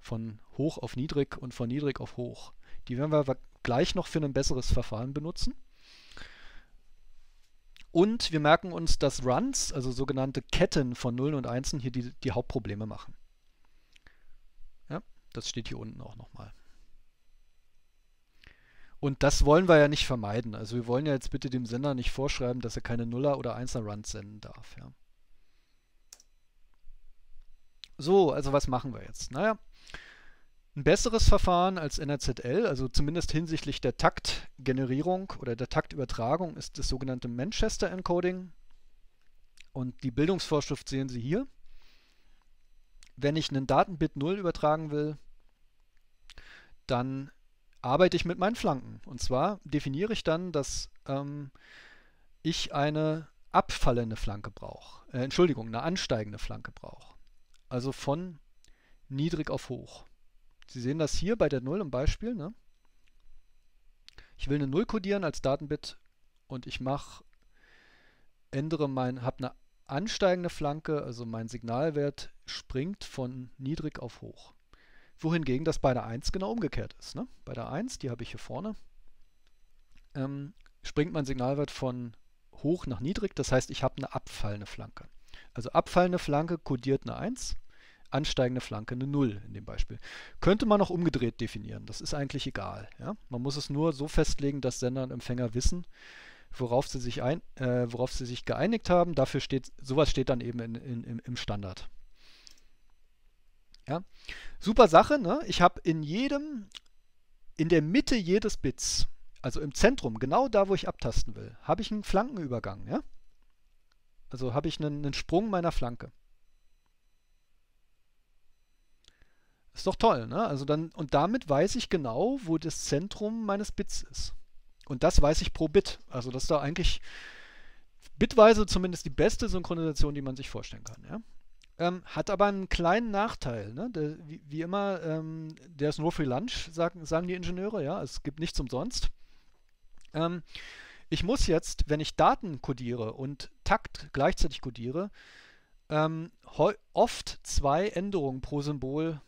von hoch auf niedrig und von niedrig auf hoch. Die werden wir gleich noch für ein besseres Verfahren benutzen. Und wir merken uns, dass Runs, also sogenannte Ketten von Nullen und Einsen, hier die, die Hauptprobleme machen. Ja, das steht hier unten auch nochmal. Und das wollen wir ja nicht vermeiden. Also wir wollen ja jetzt bitte dem Sender nicht vorschreiben, dass er keine Nuller oder Einser Runs senden darf. Ja. So, also was machen wir jetzt? Naja, ein besseres Verfahren als NRZL, also zumindest hinsichtlich der Taktgenerierung oder der Taktübertragung, ist das sogenannte Manchester Encoding. Und die Bildungsvorschrift sehen Sie hier. Wenn ich einen Datenbit 0 übertragen will, dann arbeite ich mit meinen Flanken. Und zwar definiere ich dann, dass ähm, ich eine abfallende Flanke brauche. Äh, Entschuldigung, eine ansteigende Flanke brauche. Also von niedrig auf hoch. Sie sehen das hier bei der 0 im Beispiel. Ne? Ich will eine 0 kodieren als Datenbit und ich mache, ändere mein, habe eine ansteigende Flanke, also mein Signalwert springt von niedrig auf hoch wohingegen das bei der 1 genau umgekehrt ist. Ne? Bei der 1, die habe ich hier vorne, ähm, springt mein Signalwert von hoch nach niedrig, das heißt, ich habe eine abfallende Flanke. Also abfallende Flanke kodiert eine 1, ansteigende Flanke eine 0 in dem Beispiel. Könnte man auch umgedreht definieren, das ist eigentlich egal. Ja? Man muss es nur so festlegen, dass Sender und Empfänger wissen, worauf sie sich, ein, äh, worauf sie sich geeinigt haben. Dafür steht, sowas steht dann eben in, in, im Standard. Ja? Super Sache, ne? ich habe in jedem, in der Mitte jedes Bits, also im Zentrum, genau da, wo ich abtasten will, habe ich einen Flankenübergang. Ja? Also habe ich einen, einen Sprung meiner Flanke. Ist doch toll, ne? Also dann, und damit weiß ich genau, wo das Zentrum meines Bits ist. Und das weiß ich pro Bit. Also das ist da eigentlich bitweise zumindest die beste Synchronisation, die man sich vorstellen kann, ja? Ähm, hat aber einen kleinen Nachteil. Ne? Der, wie, wie, immer, ähm, der ist nur für Lunch, sagen, sagen die Ingenieure. Ja, es gibt nichts umsonst. Ähm, ich muss jetzt, wenn ich Daten codiere und Takt gleichzeitig codiere, ähm, oft zwei Änderungen pro Symbol,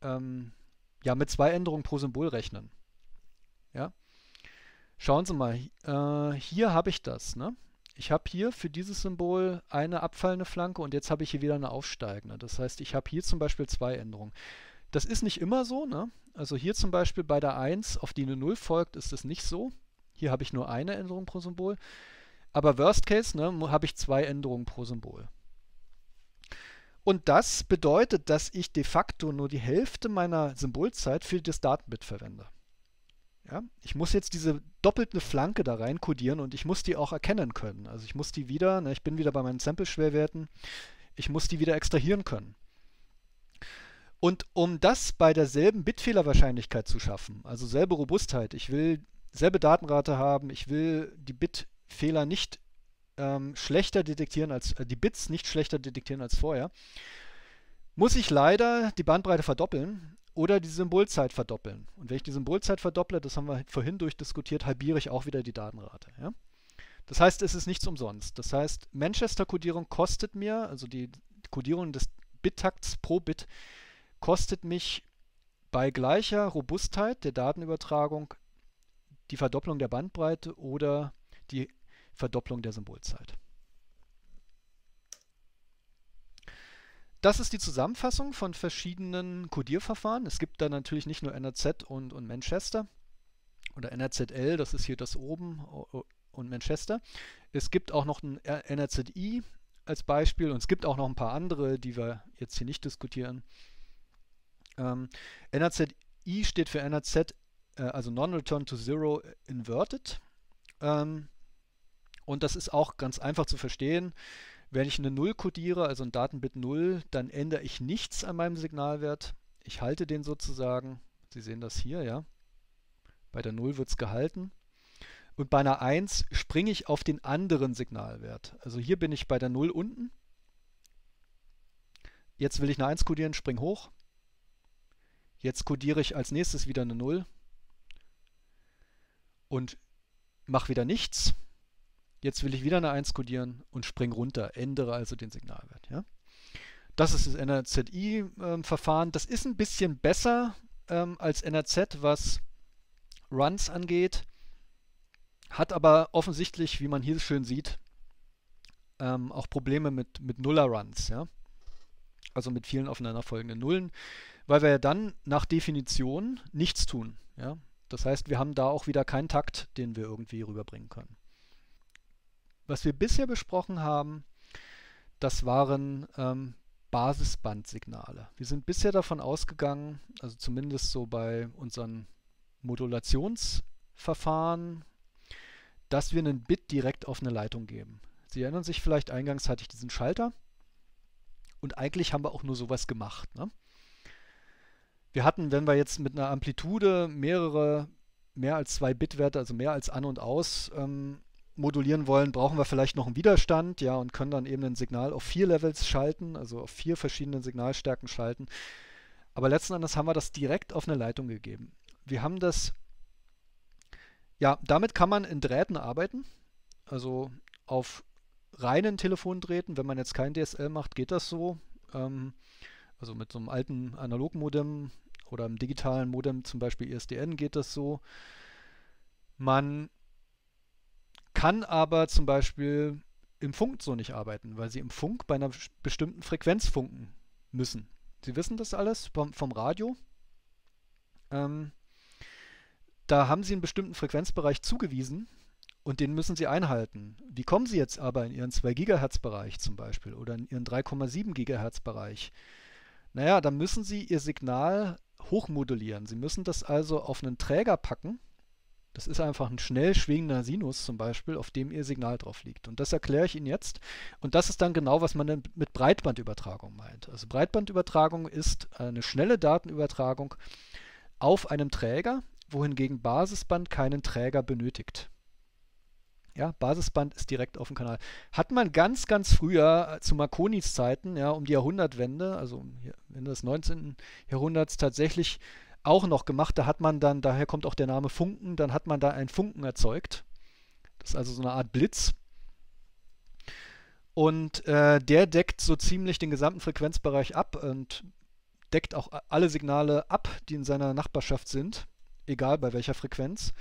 ähm, ja, mit zwei Änderungen pro Symbol rechnen. Ja. Schauen Sie mal, äh, hier habe ich das. Ne? Ich habe hier für dieses Symbol eine abfallende Flanke und jetzt habe ich hier wieder eine aufsteigende. Das heißt, ich habe hier zum Beispiel zwei Änderungen. Das ist nicht immer so. Ne? Also hier zum Beispiel bei der 1, auf die eine 0 folgt, ist es nicht so. Hier habe ich nur eine Änderung pro Symbol. Aber Worst Case ne, habe ich zwei Änderungen pro Symbol. Und das bedeutet, dass ich de facto nur die Hälfte meiner Symbolzeit für das Datenbit verwende. Ja? Ich muss jetzt diese doppelte Flanke da rein kodieren und ich muss die auch erkennen können. Also ich muss die wieder, na, ne, ich bin wieder bei meinen Sample-Schwerwerten, ich muss die wieder extrahieren können. Und um das bei derselben Bitfehlerwahrscheinlichkeit zu schaffen, also selbe Robustheit, ich will selbe Datenrate haben, ich will die Bitfehler nicht ähm, schlechter detektieren als äh, die Bits nicht schlechter detektieren als vorher, muss ich leider die Bandbreite verdoppeln oder die Symbolzeit verdoppeln. Und wenn ich die Symbolzeit verdopple, das haben wir vorhin durchdiskutiert, halbiere ich auch wieder die Datenrate. Ja? Das heißt, es ist nichts umsonst. Das heißt, Manchester-Codierung kostet mir, also die Codierung des Bittakts pro Bit, kostet mich bei gleicher Robustheit der Datenübertragung die Verdopplung der Bandbreite oder die Verdopplung der Symbolzeit. das ist die Zusammenfassung von verschiedenen Codierverfahren. Es gibt da natürlich nicht nur NRZ und, und Manchester oder NRZL, das ist hier das oben und Manchester. Es gibt auch noch ein NRZI als Beispiel und es gibt auch noch ein paar andere, die wir jetzt hier nicht diskutieren. Ähm, NRZI steht für NRZ, äh, also Non-Return to Zero Inverted. Ähm, und das ist auch ganz einfach zu verstehen. Wenn ich eine 0 kodiere, also ein Datenbit 0, dann ändere ich nichts an meinem Signalwert. Ich halte den sozusagen. Sie sehen das hier, ja. Bei der 0 wird es gehalten. Und bei einer 1 springe ich auf den anderen Signalwert. Also hier bin ich bei der 0 unten. Jetzt will ich eine 1 kodieren, spring hoch. Jetzt kodiere ich als nächstes wieder eine 0 und mache wieder nichts. Jetzt will ich wieder eine 1 kodieren und spring runter, ändere also den Signalwert. Ja? Das ist das NRZI-Verfahren. Ähm, das ist ein bisschen besser ähm, als NRZ, was Runs angeht, hat aber offensichtlich, wie man hier schön sieht, ähm, auch Probleme mit, mit Nuller-Runs. Ja? also mit vielen aufeinanderfolgenden Nullen, weil wir ja dann nach Definition nichts tun. Ja? Das heißt, wir haben da auch wieder keinen Takt, den wir irgendwie rüberbringen können was wir bisher besprochen haben, das waren ähm, Basisbandsignale. Wir sind bisher davon ausgegangen, also zumindest so bei unseren Modulationsverfahren, dass wir einen Bit direkt auf eine Leitung geben. Sie erinnern sich vielleicht, eingangs hatte ich diesen Schalter und eigentlich haben wir auch nur sowas gemacht. Ne? Wir hatten, wenn wir jetzt mit einer Amplitude mehrere, mehr als zwei Bitwerte, also mehr als an und aus ähm, modulieren wollen, brauchen wir vielleicht noch einen Widerstand, ja, und können dann eben ein Signal auf vier Levels schalten, also auf vier verschiedenen Signalstärken schalten. Aber letzten Endes haben wir das direkt auf eine Leitung gegeben. Wir haben das, ja, damit kann man in Drähten arbeiten, also auf reinen Telefondrähten, wenn man jetzt kein DSL macht, geht das so. Ähm, also mit so einem alten Analogmodem oder einem digitalen Modem, zum Beispiel ISDN, e geht das so. Man kann aber zum Beispiel im Funk so nicht arbeiten, weil sie im Funk bei einer bestimmten Frequenz funken müssen. Sie wissen das alles vom, vom Radio. Ähm, da haben sie einen bestimmten Frequenzbereich zugewiesen und den müssen sie einhalten. Wie kommen sie jetzt aber in ihren 2 ghz Bereich zum Beispiel oder in ihren 3,7 ghz Bereich? Naja, dann müssen sie ihr Signal hochmodulieren. Sie müssen das also auf einen Träger packen das ist einfach ein schnell schwingender Sinus zum Beispiel, auf dem Ihr Signal drauf liegt. Und das erkläre ich Ihnen jetzt. Und das ist dann genau, was man mit Breitbandübertragung meint. Also Breitbandübertragung ist eine schnelle Datenübertragung auf einem Träger, wohingegen Basisband keinen Träger benötigt. Ja, Basisband ist direkt auf dem Kanal. Hat man ganz, ganz früher äh, zu Marconis Zeiten, ja, um die Jahrhundertwende, also Ende des 19. Jahrhunderts tatsächlich auch noch gemacht. Da hat man dann, daher kommt auch der Name Funken, dann hat man da einen Funken erzeugt. Das ist also so eine Art Blitz. Und äh, der deckt so ziemlich den gesamten Frequenzbereich ab und deckt auch alle Signale ab, die in seiner Nachbarschaft sind, egal bei welcher Frequenz.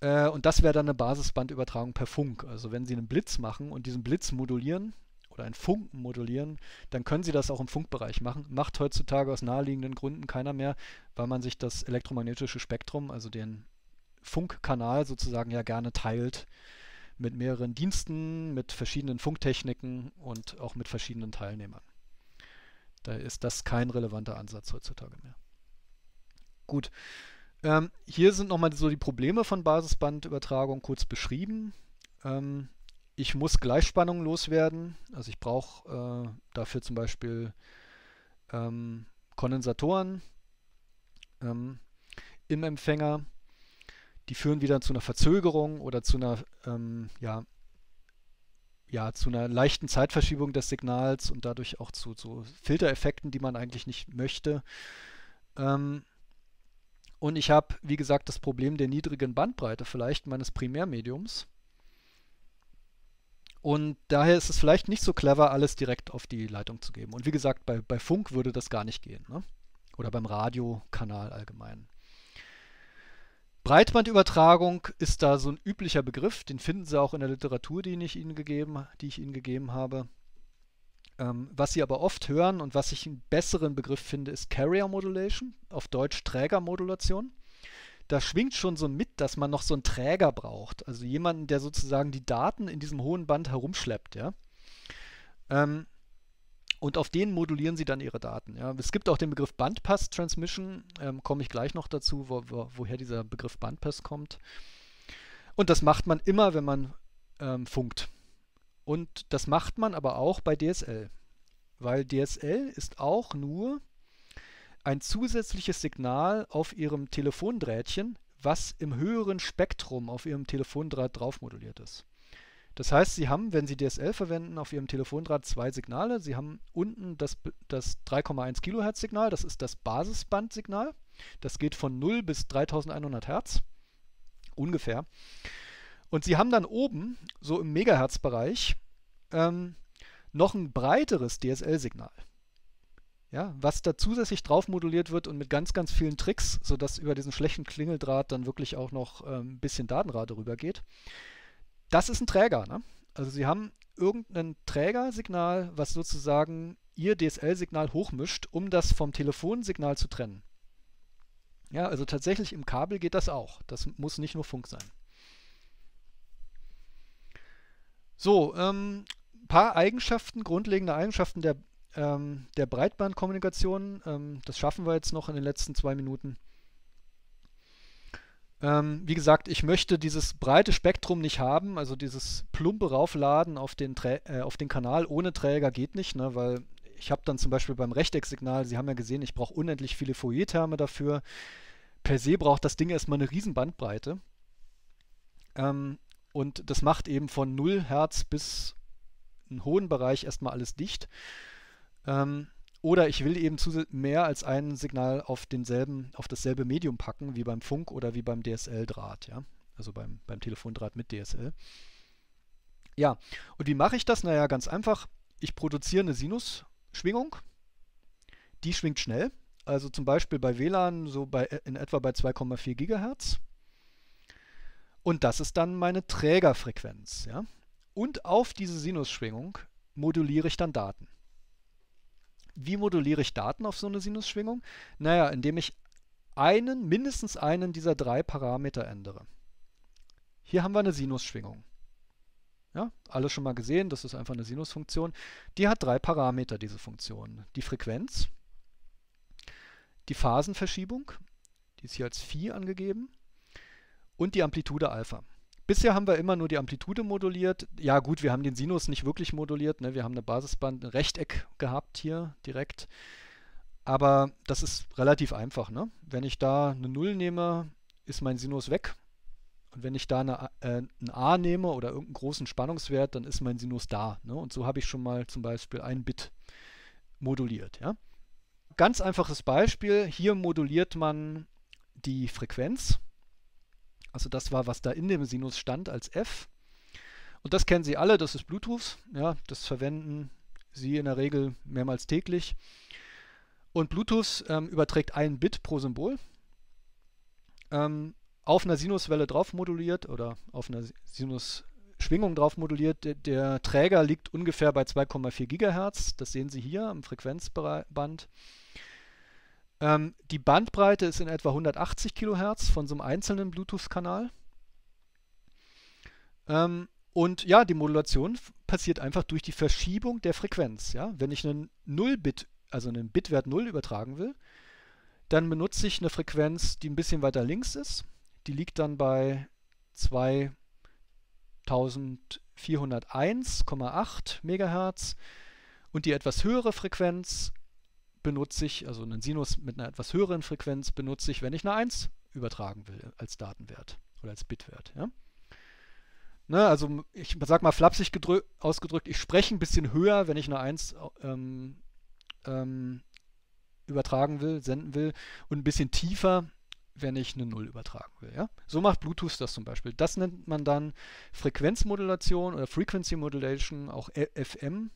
Äh, und das wäre dann eine Basisbandübertragung per Funk. Also wenn Sie einen Blitz machen und diesen Blitz modulieren, oder einen Funken modulieren, dann können sie das auch im Funkbereich machen. Macht heutzutage aus naheliegenden Gründen keiner mehr, weil man sich das elektromagnetische Spektrum, also den Funkkanal sozusagen ja gerne teilt mit mehreren Diensten, mit verschiedenen Funktechniken und auch mit verschiedenen Teilnehmern. Da ist das kein relevanter Ansatz heutzutage mehr. Gut. Ähm, hier sind nochmal so die Probleme von Basisbandübertragung kurz beschrieben. Ähm, ich muss Gleichspannung loswerden. Also ich brauche äh, dafür zum Beispiel ähm, Kondensatoren ähm, im Empfänger. Die führen wieder zu einer Verzögerung oder zu einer, ähm, ja, ja, zu einer leichten Zeitverschiebung des Signals und dadurch auch zu, zu Filtereffekten, die man eigentlich nicht möchte. Ähm, und ich habe, wie gesagt, das Problem der niedrigen Bandbreite vielleicht meines Primärmediums und daher ist es vielleicht nicht so clever, alles direkt auf die Leitung zu geben. Und wie gesagt, bei, bei Funk würde das gar nicht gehen. Ne? Oder beim Radiokanal allgemein. Breitbandübertragung ist da so ein üblicher Begriff, den finden Sie auch in der Literatur, die ich Ihnen gegeben, die ich Ihnen gegeben habe. Ähm, was Sie aber oft hören und was ich einen besseren Begriff finde, ist Carrier Modulation, auf Deutsch Trägermodulation da schwingt schon so mit, dass man noch so einen Träger braucht. Also jemanden, der sozusagen die Daten in diesem hohen Band herumschleppt, ja. Ähm, und auf den modulieren sie dann ihre Daten. Ja. Es gibt auch den Begriff Bandpass-Transmission, ähm, komme ich gleich noch dazu, wo, wo, woher dieser Begriff Bandpass kommt. Und das macht man immer, wenn man ähm, funkt. Und das macht man aber auch bei DSL, weil DSL ist auch nur ein zusätzliches Signal auf ihrem Telefondrähtchen, was im höheren Spektrum auf ihrem Telefondraht draufmoduliert ist. Das heißt, Sie haben, wenn Sie DSL verwenden, auf Ihrem Telefondraht zwei Signale. Sie haben unten das, das 3,1 Kilohertz Signal, das ist das Basisbandsignal. Das geht von 0 bis 3100 Hertz, ungefähr. Und Sie haben dann oben, so im Megahertz-Bereich, ähm, noch ein breiteres DSL-Signal. Ja, was da zusätzlich drauf moduliert wird und mit ganz, ganz vielen Tricks, sodass über diesen schlechten Klingeldraht dann wirklich auch noch ähm, ein bisschen Datenrate rübergeht. Das ist ein Träger. Ne? Also Sie haben irgendein Trägersignal, was sozusagen Ihr DSL-Signal hochmischt, um das vom Telefonsignal zu trennen. Ja, also tatsächlich im Kabel geht das auch. Das muss nicht nur Funk sein. So, ein ähm, paar Eigenschaften, grundlegende Eigenschaften der ähm, der Breitbandkommunikation. Ähm, das schaffen wir jetzt noch in den letzten zwei Minuten. Ähm, wie gesagt, ich möchte dieses breite Spektrum nicht haben, also dieses plumpe Raufladen auf den, Trä äh, auf den Kanal ohne Träger geht nicht, ne, weil ich habe dann zum Beispiel beim Rechtecksignal, Sie haben ja gesehen, ich brauche unendlich viele Fourier-Terme dafür. Per se braucht das Ding erstmal eine riesen Bandbreite. Ähm, und das macht eben von 0 Hertz bis einen hohen Bereich erstmal alles dicht. Ähm, oder ich will eben mehr als ein Signal auf denselben, auf dasselbe Medium packen, wie beim Funk oder wie beim DSL-Draht, ja. Also beim, beim Telefondraht mit DSL. Ja, und wie mache ich das? Naja, ganz einfach. Ich produziere eine Sinusschwingung. Die schwingt schnell. Also zum Beispiel bei WLAN so bei, äh, in etwa bei 2,4 GHz. Und das ist dann meine Trägerfrequenz. Ja? Und auf diese Sinusschwingung moduliere ich dann Daten wie moduliere ich Daten auf so eine Sinusschwingung? Naja, indem ich einen, mindestens einen dieser drei Parameter ändere. Hier haben wir eine Sinusschwingung. Ja, alle schon mal gesehen, das ist einfach eine Sinusfunktion. Die hat drei Parameter, diese Funktion. Die Frequenz, die Phasenverschiebung, die ist hier als Phi angegeben, und die Amplitude Alpha. Bisher haben wir immer nur die Amplitude moduliert. Ja gut, wir haben den Sinus nicht wirklich moduliert. Ne? Wir haben eine Basisband, ein Rechteck gehabt hier direkt. Aber das ist relativ einfach. Ne? Wenn ich da eine 0 nehme, ist mein Sinus weg. Und wenn ich da eine, äh, ein A nehme oder irgendeinen großen Spannungswert, dann ist mein Sinus da. Ne? Und so habe ich schon mal zum Beispiel ein Bit moduliert. Ja? Ganz einfaches Beispiel. Hier moduliert man die Frequenz also das war, was da in dem Sinus stand als f. Und das kennen Sie alle, das ist Bluetooth. Ja, das verwenden Sie in der Regel mehrmals täglich. Und Bluetooth ähm, überträgt ein Bit pro Symbol ähm, auf einer Sinuswelle drauf moduliert oder auf einer Sinusschwingung drauf moduliert. Der, der Träger liegt ungefähr bei 2,4 Gigahertz. Das sehen Sie hier am Frequenzband. Ähm, die Bandbreite ist in etwa 180 Kilohertz von so einem einzelnen Bluetooth-Kanal. Ähm, und ja, die Modulation passiert einfach durch die Verschiebung der Frequenz. Ja? Wenn ich einen 0-Bit, also einen Bitwert 0 übertragen will, dann benutze ich eine Frequenz, die ein bisschen weiter links ist. Die liegt dann bei 2401,8 MHz. Und die etwas höhere Frequenz benutze ich, also einen Sinus mit einer etwas höheren Frequenz benutze ich, wenn ich eine 1 übertragen will als Datenwert oder als Bitwert. Ja? Ne, also ich sag mal flapsig ausgedrückt, ich spreche ein bisschen höher, wenn ich eine 1 ähm, ähm, übertragen will, senden will und ein bisschen tiefer, wenn ich eine 0 übertragen will. Ja? So macht Bluetooth das zum Beispiel. Das nennt man dann Frequenzmodulation oder Frequency Modulation, auch FM.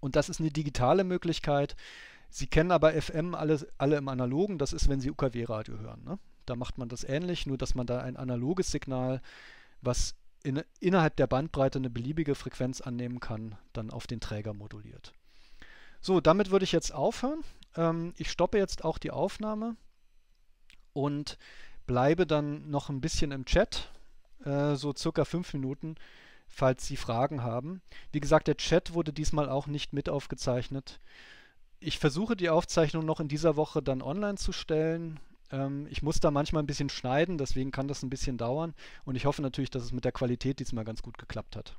Und das ist eine digitale Möglichkeit, Sie kennen aber FM alle, alle im Analogen, das ist, wenn Sie UKW-Radio hören. Ne? Da macht man das ähnlich, nur dass man da ein analoges Signal, was in, innerhalb der Bandbreite eine beliebige Frequenz annehmen kann, dann auf den Träger moduliert. So, damit würde ich jetzt aufhören. Ähm, ich stoppe jetzt auch die Aufnahme und bleibe dann noch ein bisschen im Chat, äh, so circa fünf Minuten, falls Sie Fragen haben. Wie gesagt, der Chat wurde diesmal auch nicht mit aufgezeichnet ich versuche die Aufzeichnung noch in dieser Woche dann online zu stellen. Ähm, ich muss da manchmal ein bisschen schneiden, deswegen kann das ein bisschen dauern. Und ich hoffe natürlich, dass es mit der Qualität diesmal ganz gut geklappt hat.